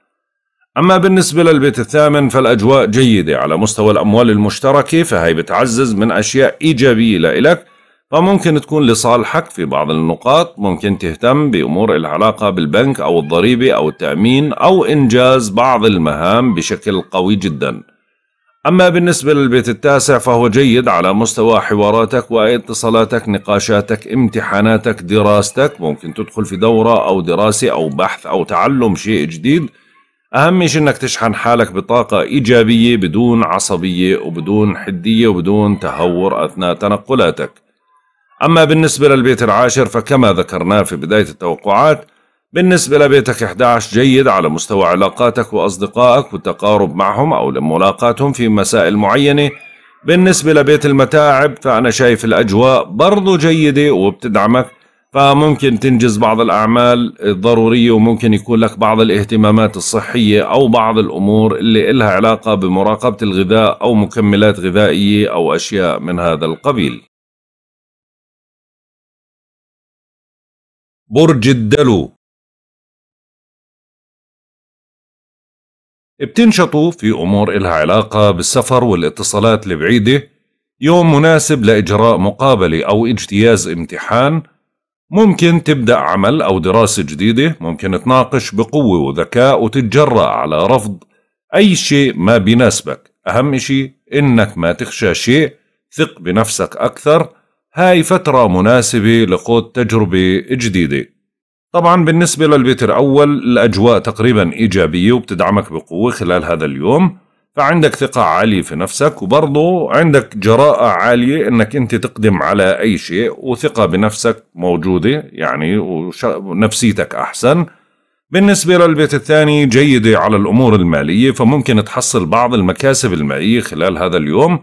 A: أما بالنسبة للبيت الثامن فالأجواء جيدة على مستوى الأموال المشتركة فهي بتعزز من أشياء إيجابية لإلك فممكن تكون لصالحك في بعض النقاط ممكن تهتم بأمور العلاقة بالبنك أو الضريبة أو التأمين أو إنجاز بعض المهام بشكل قوي جداً أما بالنسبة للبيت التاسع فهو جيد على مستوى حواراتك واتصالاتك نقاشاتك امتحاناتك دراستك ممكن تدخل في دورة أو دراسة أو بحث أو تعلم شيء جديد أهم شيء أنك تشحن حالك بطاقة إيجابية بدون عصبية وبدون حدية وبدون تهور أثناء تنقلاتك أما بالنسبة للبيت العاشر فكما ذكرنا في بداية التوقعات بالنسبة لبيتك 11 جيد على مستوى علاقاتك وأصدقائك والتقارب معهم أو لملاقاتهم في مسائل معينة بالنسبة لبيت المتاعب فأنا شايف الأجواء برضو جيدة وبتدعمك فممكن تنجز بعض الأعمال الضرورية وممكن يكون لك بعض الاهتمامات الصحية أو بعض الأمور اللي إلها علاقة بمراقبة الغذاء أو مكملات غذائية أو أشياء من هذا القبيل
C: برج الدلو
A: بتنشطوا في أمور إلها علاقة بالسفر والاتصالات البعيدة يوم مناسب لإجراء مقابلة أو اجتياز امتحان ممكن تبدأ عمل أو دراسة جديدة ممكن تناقش بقوة وذكاء وتتجرأ على رفض أي شيء ما بيناسبك أهم شيء إنك ما تخشى شيء ثق بنفسك أكثر هاي فترة مناسبة لخوض تجربة جديدة طبعا بالنسبة للبيت الأول الأجواء تقريبا إيجابية وبتدعمك بقوة خلال هذا اليوم فعندك ثقة عالية في نفسك وبرضه عندك جراءة عالية انك انت تقدم على اي شيء وثقة بنفسك موجودة يعني ونفسيتك احسن بالنسبة للبيت الثاني جيدة على الامور المالية فممكن تحصل بعض المكاسب المالية خلال هذا اليوم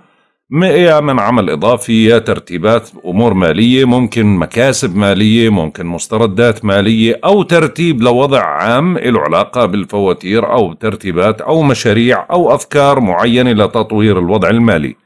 A: يا من عمل إضافي يا ترتيبات أمور مالية ممكن مكاسب مالية ممكن مستردات مالية أو ترتيب لوضع عام له علاقة بالفواتير أو ترتيبات أو مشاريع أو أفكار معينة لتطوير الوضع المالي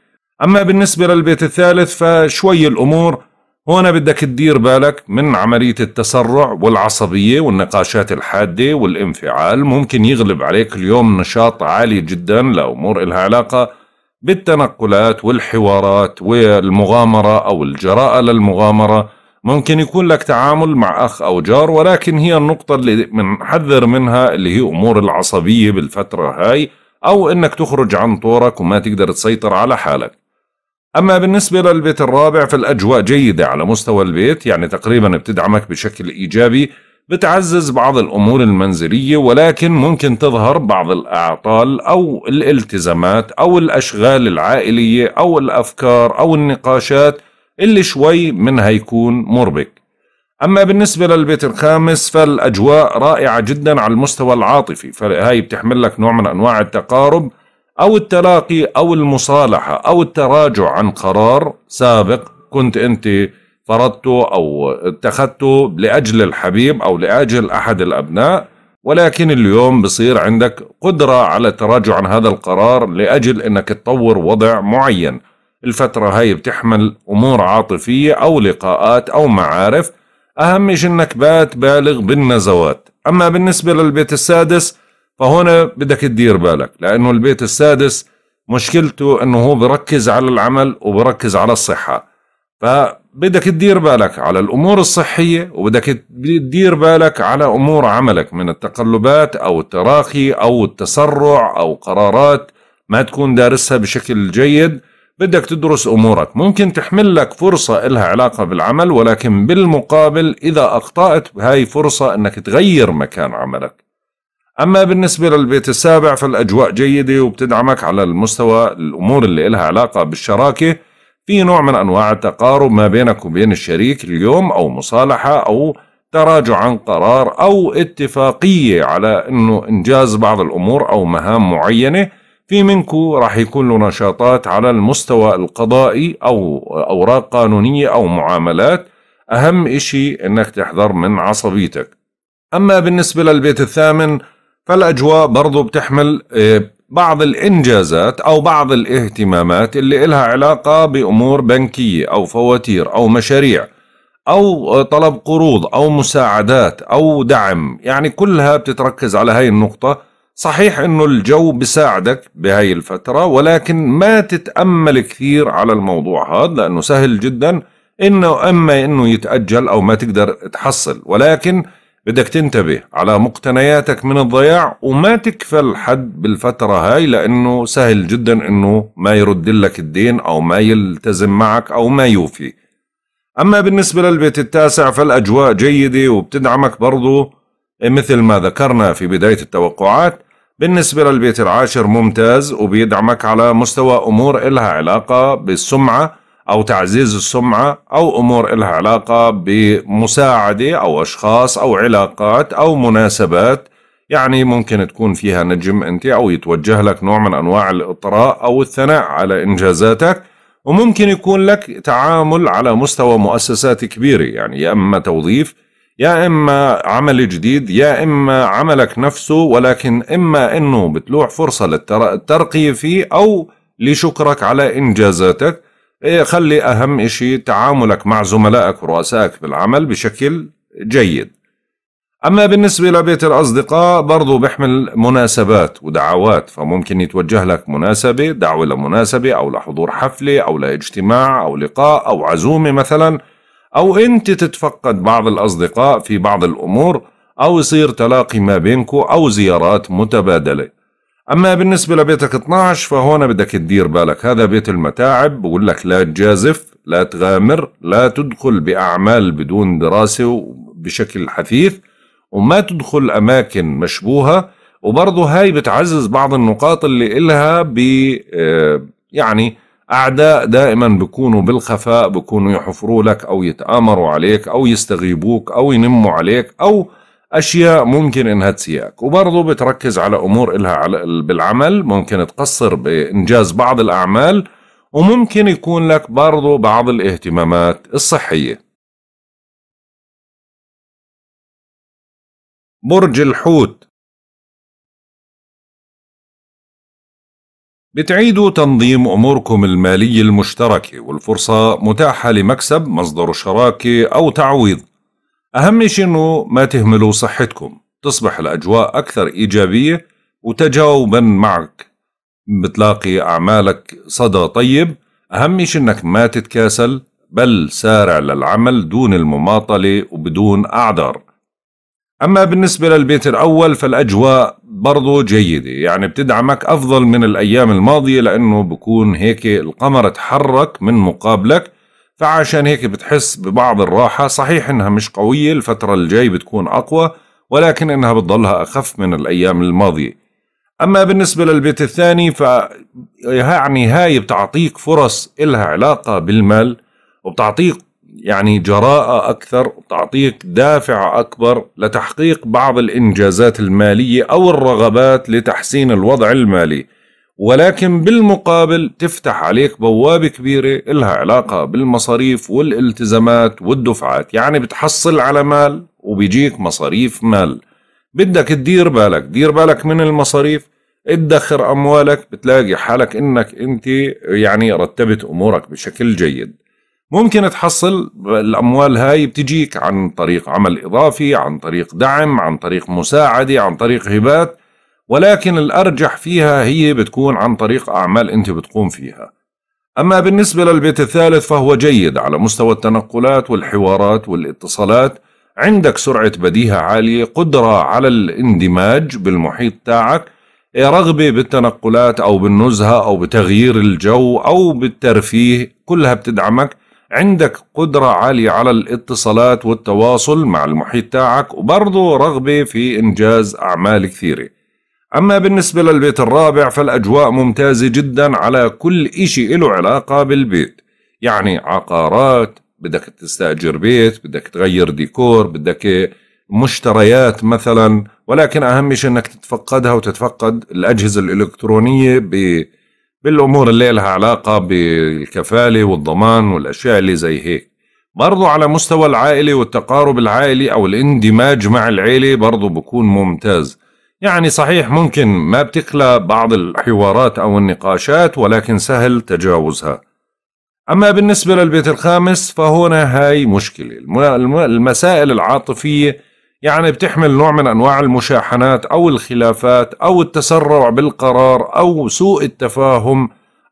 A: أما بالنسبة للبيت الثالث فشوي الأمور هنا بدك تدير بالك من عملية التسرع والعصبية والنقاشات الحادة والانفعال ممكن يغلب عليك اليوم نشاط عالي جدا لأمور إلها علاقة بالتنقلات والحوارات والمغامرة أو الجراءة للمغامرة ممكن يكون لك تعامل مع أخ أو جار ولكن هي النقطة اللي بنحذر منها اللي هي أمور العصبية بالفترة هاي أو إنك تخرج عن طورك وما تقدر تسيطر على حالك أما بالنسبة للبيت الرابع فالأجواء جيدة على مستوى البيت يعني تقريبا بتدعمك بشكل إيجابي بتعزز بعض الأمور المنزلية ولكن ممكن تظهر بعض الأعطال أو الالتزامات أو الأشغال العائلية أو الأفكار أو النقاشات اللي شوي منها يكون مربك أما بالنسبة للبيت الخامس فالأجواء رائعة جدا على المستوى العاطفي فهي بتحمل لك نوع من أنواع التقارب أو التلاقي أو المصالحة أو التراجع عن قرار سابق كنت أنت فرضته أو اتخذته لأجل الحبيب أو لأجل أحد الأبناء ولكن اليوم بصير عندك قدرة على التراجع عن هذا القرار لأجل أنك تطور وضع معين الفترة هاي بتحمل أمور عاطفية أو لقاءات أو معارف أهم شيء أنك بات بالغ بالنزوات أما بالنسبة للبيت السادس فهنا بدك تدير بالك لأنه البيت السادس مشكلته أنه هو بركز على العمل وبركز على الصحة ف بدك تدير بالك على الأمور الصحية وبدك تدير بالك على أمور عملك من التقلبات أو التراخي أو التسرع أو قرارات ما تكون دارسها بشكل جيد بدك تدرس أمورك ممكن تحمل لك فرصة إلها علاقة بالعمل ولكن بالمقابل إذا أخطأت هاي فرصة أنك تغير مكان عملك أما بالنسبة للبيت السابع فالأجواء جيدة وبتدعمك على المستوى الأمور اللي إلها علاقة بالشراكة في نوع من أنواع التقارب ما بينك وبين الشريك اليوم أو مصالحة أو تراجع عن قرار أو اتفاقية على أنه إنجاز بعض الأمور أو مهام معينة في منكو راح يكون له نشاطات على المستوى القضائي أو أوراق قانونية أو معاملات أهم إشي أنك تحذر من عصبيتك أما بالنسبة للبيت الثامن فالأجواء برضو بتحمل آه، بعض الإنجازات أو بعض الاهتمامات اللي إلها علاقة بأمور بنكية أو فواتير أو مشاريع أو طلب قروض أو مساعدات أو دعم يعني كلها بتتركز على هاي النقطة صحيح أنه الجو بساعدك بهاي الفترة ولكن ما تتأمل كثير على الموضوع هذا لأنه سهل جدا أنه أما أنه يتأجل أو ما تقدر تحصل ولكن بدك تنتبه على مقتنياتك من الضياع وما تكفل حد بالفترة هاي لأنه سهل جدا أنه ما يرد لك الدين أو ما يلتزم معك أو ما يوفي أما بالنسبة للبيت التاسع فالأجواء جيدة وبتدعمك برضو مثل ما ذكرنا في بداية التوقعات بالنسبة للبيت العاشر ممتاز وبيدعمك على مستوى أمور إلها علاقة بالسمعة أو تعزيز السمعة أو أمور إلها علاقة بمساعدة أو أشخاص أو علاقات أو مناسبات يعني ممكن تكون فيها نجم أنت أو يتوجه لك نوع من أنواع الإطراء أو الثناء على إنجازاتك وممكن يكون لك تعامل على مستوى مؤسسات كبيرة يعني يا إما توظيف يا إما عمل جديد يا إما عملك نفسه ولكن إما أنه بتلوح فرصة للترقية فيه أو لشكرك على إنجازاتك إيه، خلي أهم إشي تعاملك مع زملائك ورؤسائك بالعمل بشكل جيد أما بالنسبة لبيت الأصدقاء برضو بيحمل مناسبات ودعوات فممكن يتوجه لك مناسبة دعوة لمناسبة أو لحضور حفلة أو لاجتماع أو لقاء أو عزومة مثلا أو أنت تتفقد بعض الأصدقاء في بعض الأمور أو يصير تلاقي ما بينكو أو زيارات متبادلة أما بالنسبة لبيتك 12 فهون بدك تدير بالك هذا بيت المتاعب بقول لك لا تجازف لا تغامر لا تدخل بأعمال بدون دراسة بشكل حثيث وما تدخل أماكن مشبوهة وبرضه هاي بتعزز بعض النقاط اللي إلها ب آه، يعني أعداء دائما بكونوا بالخفاء بكونوا يحفروا لك أو يتآمروا عليك أو يستغيبوك أو ينموا عليك أو أشياء ممكن إنها تسيئك وبرضه بتركز على أمور إلها بالعمل ممكن تقصر بإنجاز بعض الأعمال وممكن يكون لك برضه بعض الاهتمامات الصحية
B: برج الحوت بتعيدوا تنظيم
A: أموركم المالية المشتركة والفرصة متاحة لمكسب مصدر شراكة أو تعويض أهم شيء إنه ما تهملوا صحتكم تصبح الأجواء أكثر إيجابية وتجاوبا معك بتلاقي أعمالك صدى طيب أهم شيء إنك ما تتكاسل بل سارع للعمل دون المماطلة وبدون أعذار أما بالنسبة للبيت الأول فالأجواء برضو جيدة يعني بتدعمك أفضل من الأيام الماضية لأنه بكون هيك القمر تحرك من مقابلك فعشان هيك بتحس ببعض الراحة صحيح انها مش قوية الفترة الجاي بتكون اقوى ولكن انها بتضلها اخف من الايام الماضية اما بالنسبة للبيت الثاني ف يعني هاي بتعطيك فرص إلها علاقة بالمال وبتعطيك يعني جراءة أكثر وبتعطيك دافع أكبر لتحقيق بعض الإنجازات المالية أو الرغبات لتحسين الوضع المالي ولكن بالمقابل تفتح عليك بوابة كبيرة إلها علاقة بالمصاريف والالتزامات والدفعات يعني بتحصل على مال وبيجيك مصاريف مال بدك تدير بالك دير بالك من المصاريف ادخر أموالك بتلاقي حالك إنك أنت يعني رتبت أمورك بشكل جيد ممكن تحصل الأموال هاي بتجيك عن طريق عمل إضافي عن طريق دعم عن طريق مساعدة عن طريق هبات ولكن الأرجح فيها هي بتكون عن طريق أعمال أنت بتقوم فيها أما بالنسبة للبيت الثالث فهو جيد على مستوى التنقلات والحوارات والاتصالات عندك سرعة بديهة عالية قدرة على الاندماج بالمحيط تاعك إيه، رغبة بالتنقلات أو بالنزهة أو بتغيير الجو أو بالترفيه كلها بتدعمك عندك قدرة عالية على الاتصالات والتواصل مع المحيط تاعك وبرضه رغبة في إنجاز أعمال كثيرة أما بالنسبة للبيت الرابع فالأجواء ممتازة جدا على كل إشي له علاقة بالبيت يعني عقارات بدك تستأجر بيت بدك تغير ديكور بدك مشتريات مثلا ولكن أهم شيء أنك تتفقدها وتتفقد الأجهزة الإلكترونية ب... بالأمور اللي لها علاقة بالكفالة والضمان والأشياء اللي زي هيك برضو على مستوى العائلة والتقارب العائلي أو الاندماج مع العيلة برضو بكون ممتاز يعني صحيح ممكن ما بتخلى بعض الحوارات أو النقاشات ولكن سهل تجاوزها أما بالنسبة للبيت الخامس فهنا هاي مشكلة المسائل العاطفية يعني بتحمل نوع من أنواع المشاحنات أو الخلافات أو التسرع بالقرار أو سوء التفاهم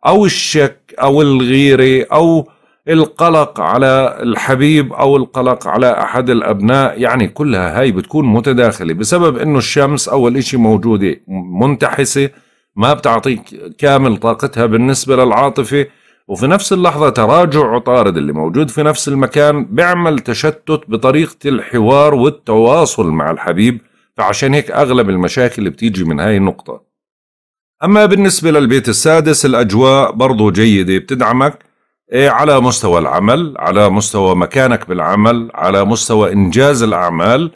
A: أو الشك أو الغيرة أو القلق على الحبيب أو القلق على أحد الأبناء يعني كلها هاي بتكون متداخلة بسبب أنه الشمس أول إشي موجودة منتحسة ما بتعطيك كامل طاقتها بالنسبة للعاطفة وفي نفس اللحظة تراجع عطارد اللي موجود في نفس المكان بيعمل تشتت بطريقة الحوار والتواصل مع الحبيب فعشان هيك أغلب المشاكل اللي بتيجي من هاي النقطة أما بالنسبة للبيت السادس الأجواء برضو جيدة بتدعمك إيه، على مستوى العمل على مستوى مكانك بالعمل على مستوى إنجاز الأعمال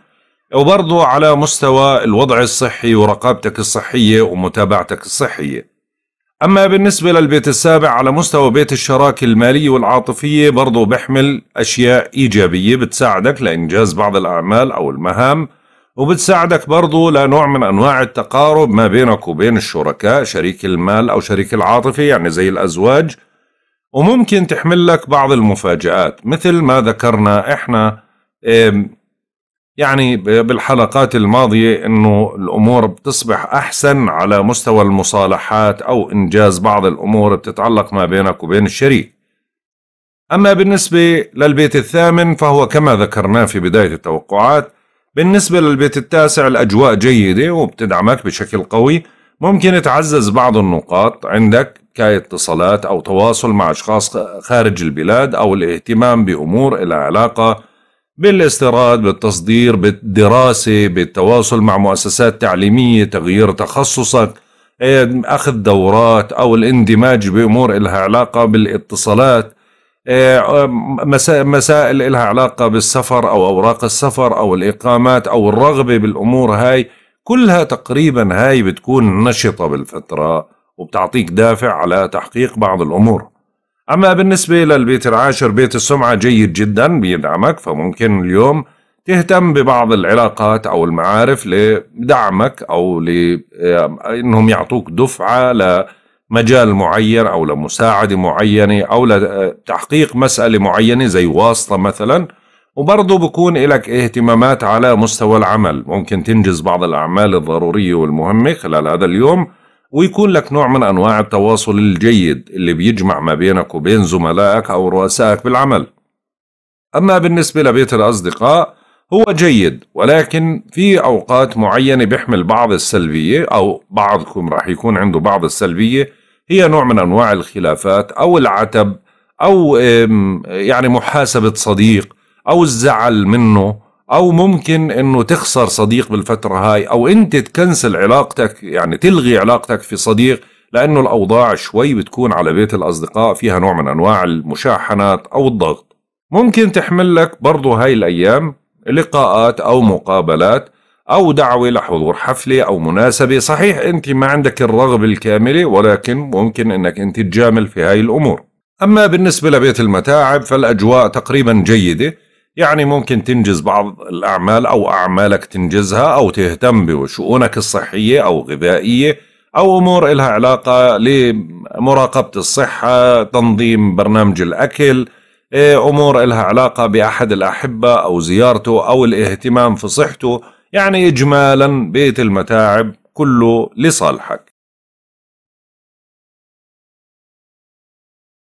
A: وبرضه على مستوى الوضع الصحي ورقابتك الصحية ومتابعتك الصحية أما بالنسبة للبيت السابع على مستوى بيت الشراكة المالية والعاطفية برضه بحمل أشياء إيجابية بتساعدك لإنجاز بعض الأعمال أو المهام وبتساعدك برضه لنوع من أنواع التقارب ما بينك وبين الشركاء شريك المال أو شريك العاطفة يعني زي الأزواج وممكن تحمل لك بعض المفاجآت مثل ما ذكرنا إحنا يعني بالحلقات الماضية أنه الأمور بتصبح أحسن على مستوى المصالحات أو إنجاز بعض الأمور بتتعلق ما بينك وبين الشريك أما بالنسبة للبيت الثامن فهو كما ذكرناه في بداية التوقعات بالنسبة للبيت التاسع الأجواء جيدة وبتدعمك بشكل قوي ممكن تعزز بعض النقاط عندك كاتصالات أو تواصل مع أشخاص خارج البلاد أو الاهتمام بأمور إلى علاقة بالاستيراد بالتصدير بالدراسة بالتواصل مع مؤسسات تعليمية تغيير تخصصك إيه، أخذ دورات أو الاندماج بأمور إلها علاقة بالاتصالات إيه، مسائل إلها علاقة بالسفر أو أوراق السفر أو الإقامات أو الرغبة بالأمور هاي كلها تقريبا هاي بتكون نشطة بالفترة وبتعطيك دافع على تحقيق بعض الأمور أما بالنسبة للبيت العاشر بيت السمعة جيد جدا بيدعمك فممكن اليوم تهتم ببعض العلاقات أو المعارف لدعمك أو لأنهم يعطوك دفعة لمجال معين أو لمساعدة معينة أو لتحقيق مسألة معينة زي واسطة مثلاً وبرضه بكون إلك اهتمامات على مستوى العمل ممكن تنجز بعض الأعمال الضرورية والمهمة خلال هذا اليوم ويكون لك نوع من أنواع التواصل الجيد اللي بيجمع ما بينك وبين زملائك أو رؤسائك بالعمل أما بالنسبة لبيت الأصدقاء هو جيد ولكن في أوقات معينة بيحمل بعض السلبية أو بعضكم راح يكون عنده بعض السلبية هي نوع من أنواع الخلافات أو العتب أو يعني محاسبة صديق او الزعل منه او ممكن انه تخسر صديق بالفتره هاي او انت تكنسل علاقتك يعني تلغي علاقتك في صديق لانه الاوضاع شوي بتكون على بيت الاصدقاء فيها نوع من انواع المشاحنات او الضغط ممكن تحمل لك برضو هاي الايام لقاءات او مقابلات او دعوه لحضور حفله او مناسبه صحيح انت ما عندك الرغبه الكامله ولكن ممكن انك انت تجامل في هاي الامور اما بالنسبه لبيت المتاعب فالاجواء تقريبا جيده يعني ممكن تنجز بعض الأعمال أو أعمالك تنجزها أو تهتم بشؤونك الصحية أو غذائية أو أمور إلها علاقة لمراقبة الصحة تنظيم برنامج الأكل إيه، أمور إلها علاقة بأحد الأحبة أو زيارته أو الاهتمام في صحته يعني إجمالا بيت المتاعب كله لصالحك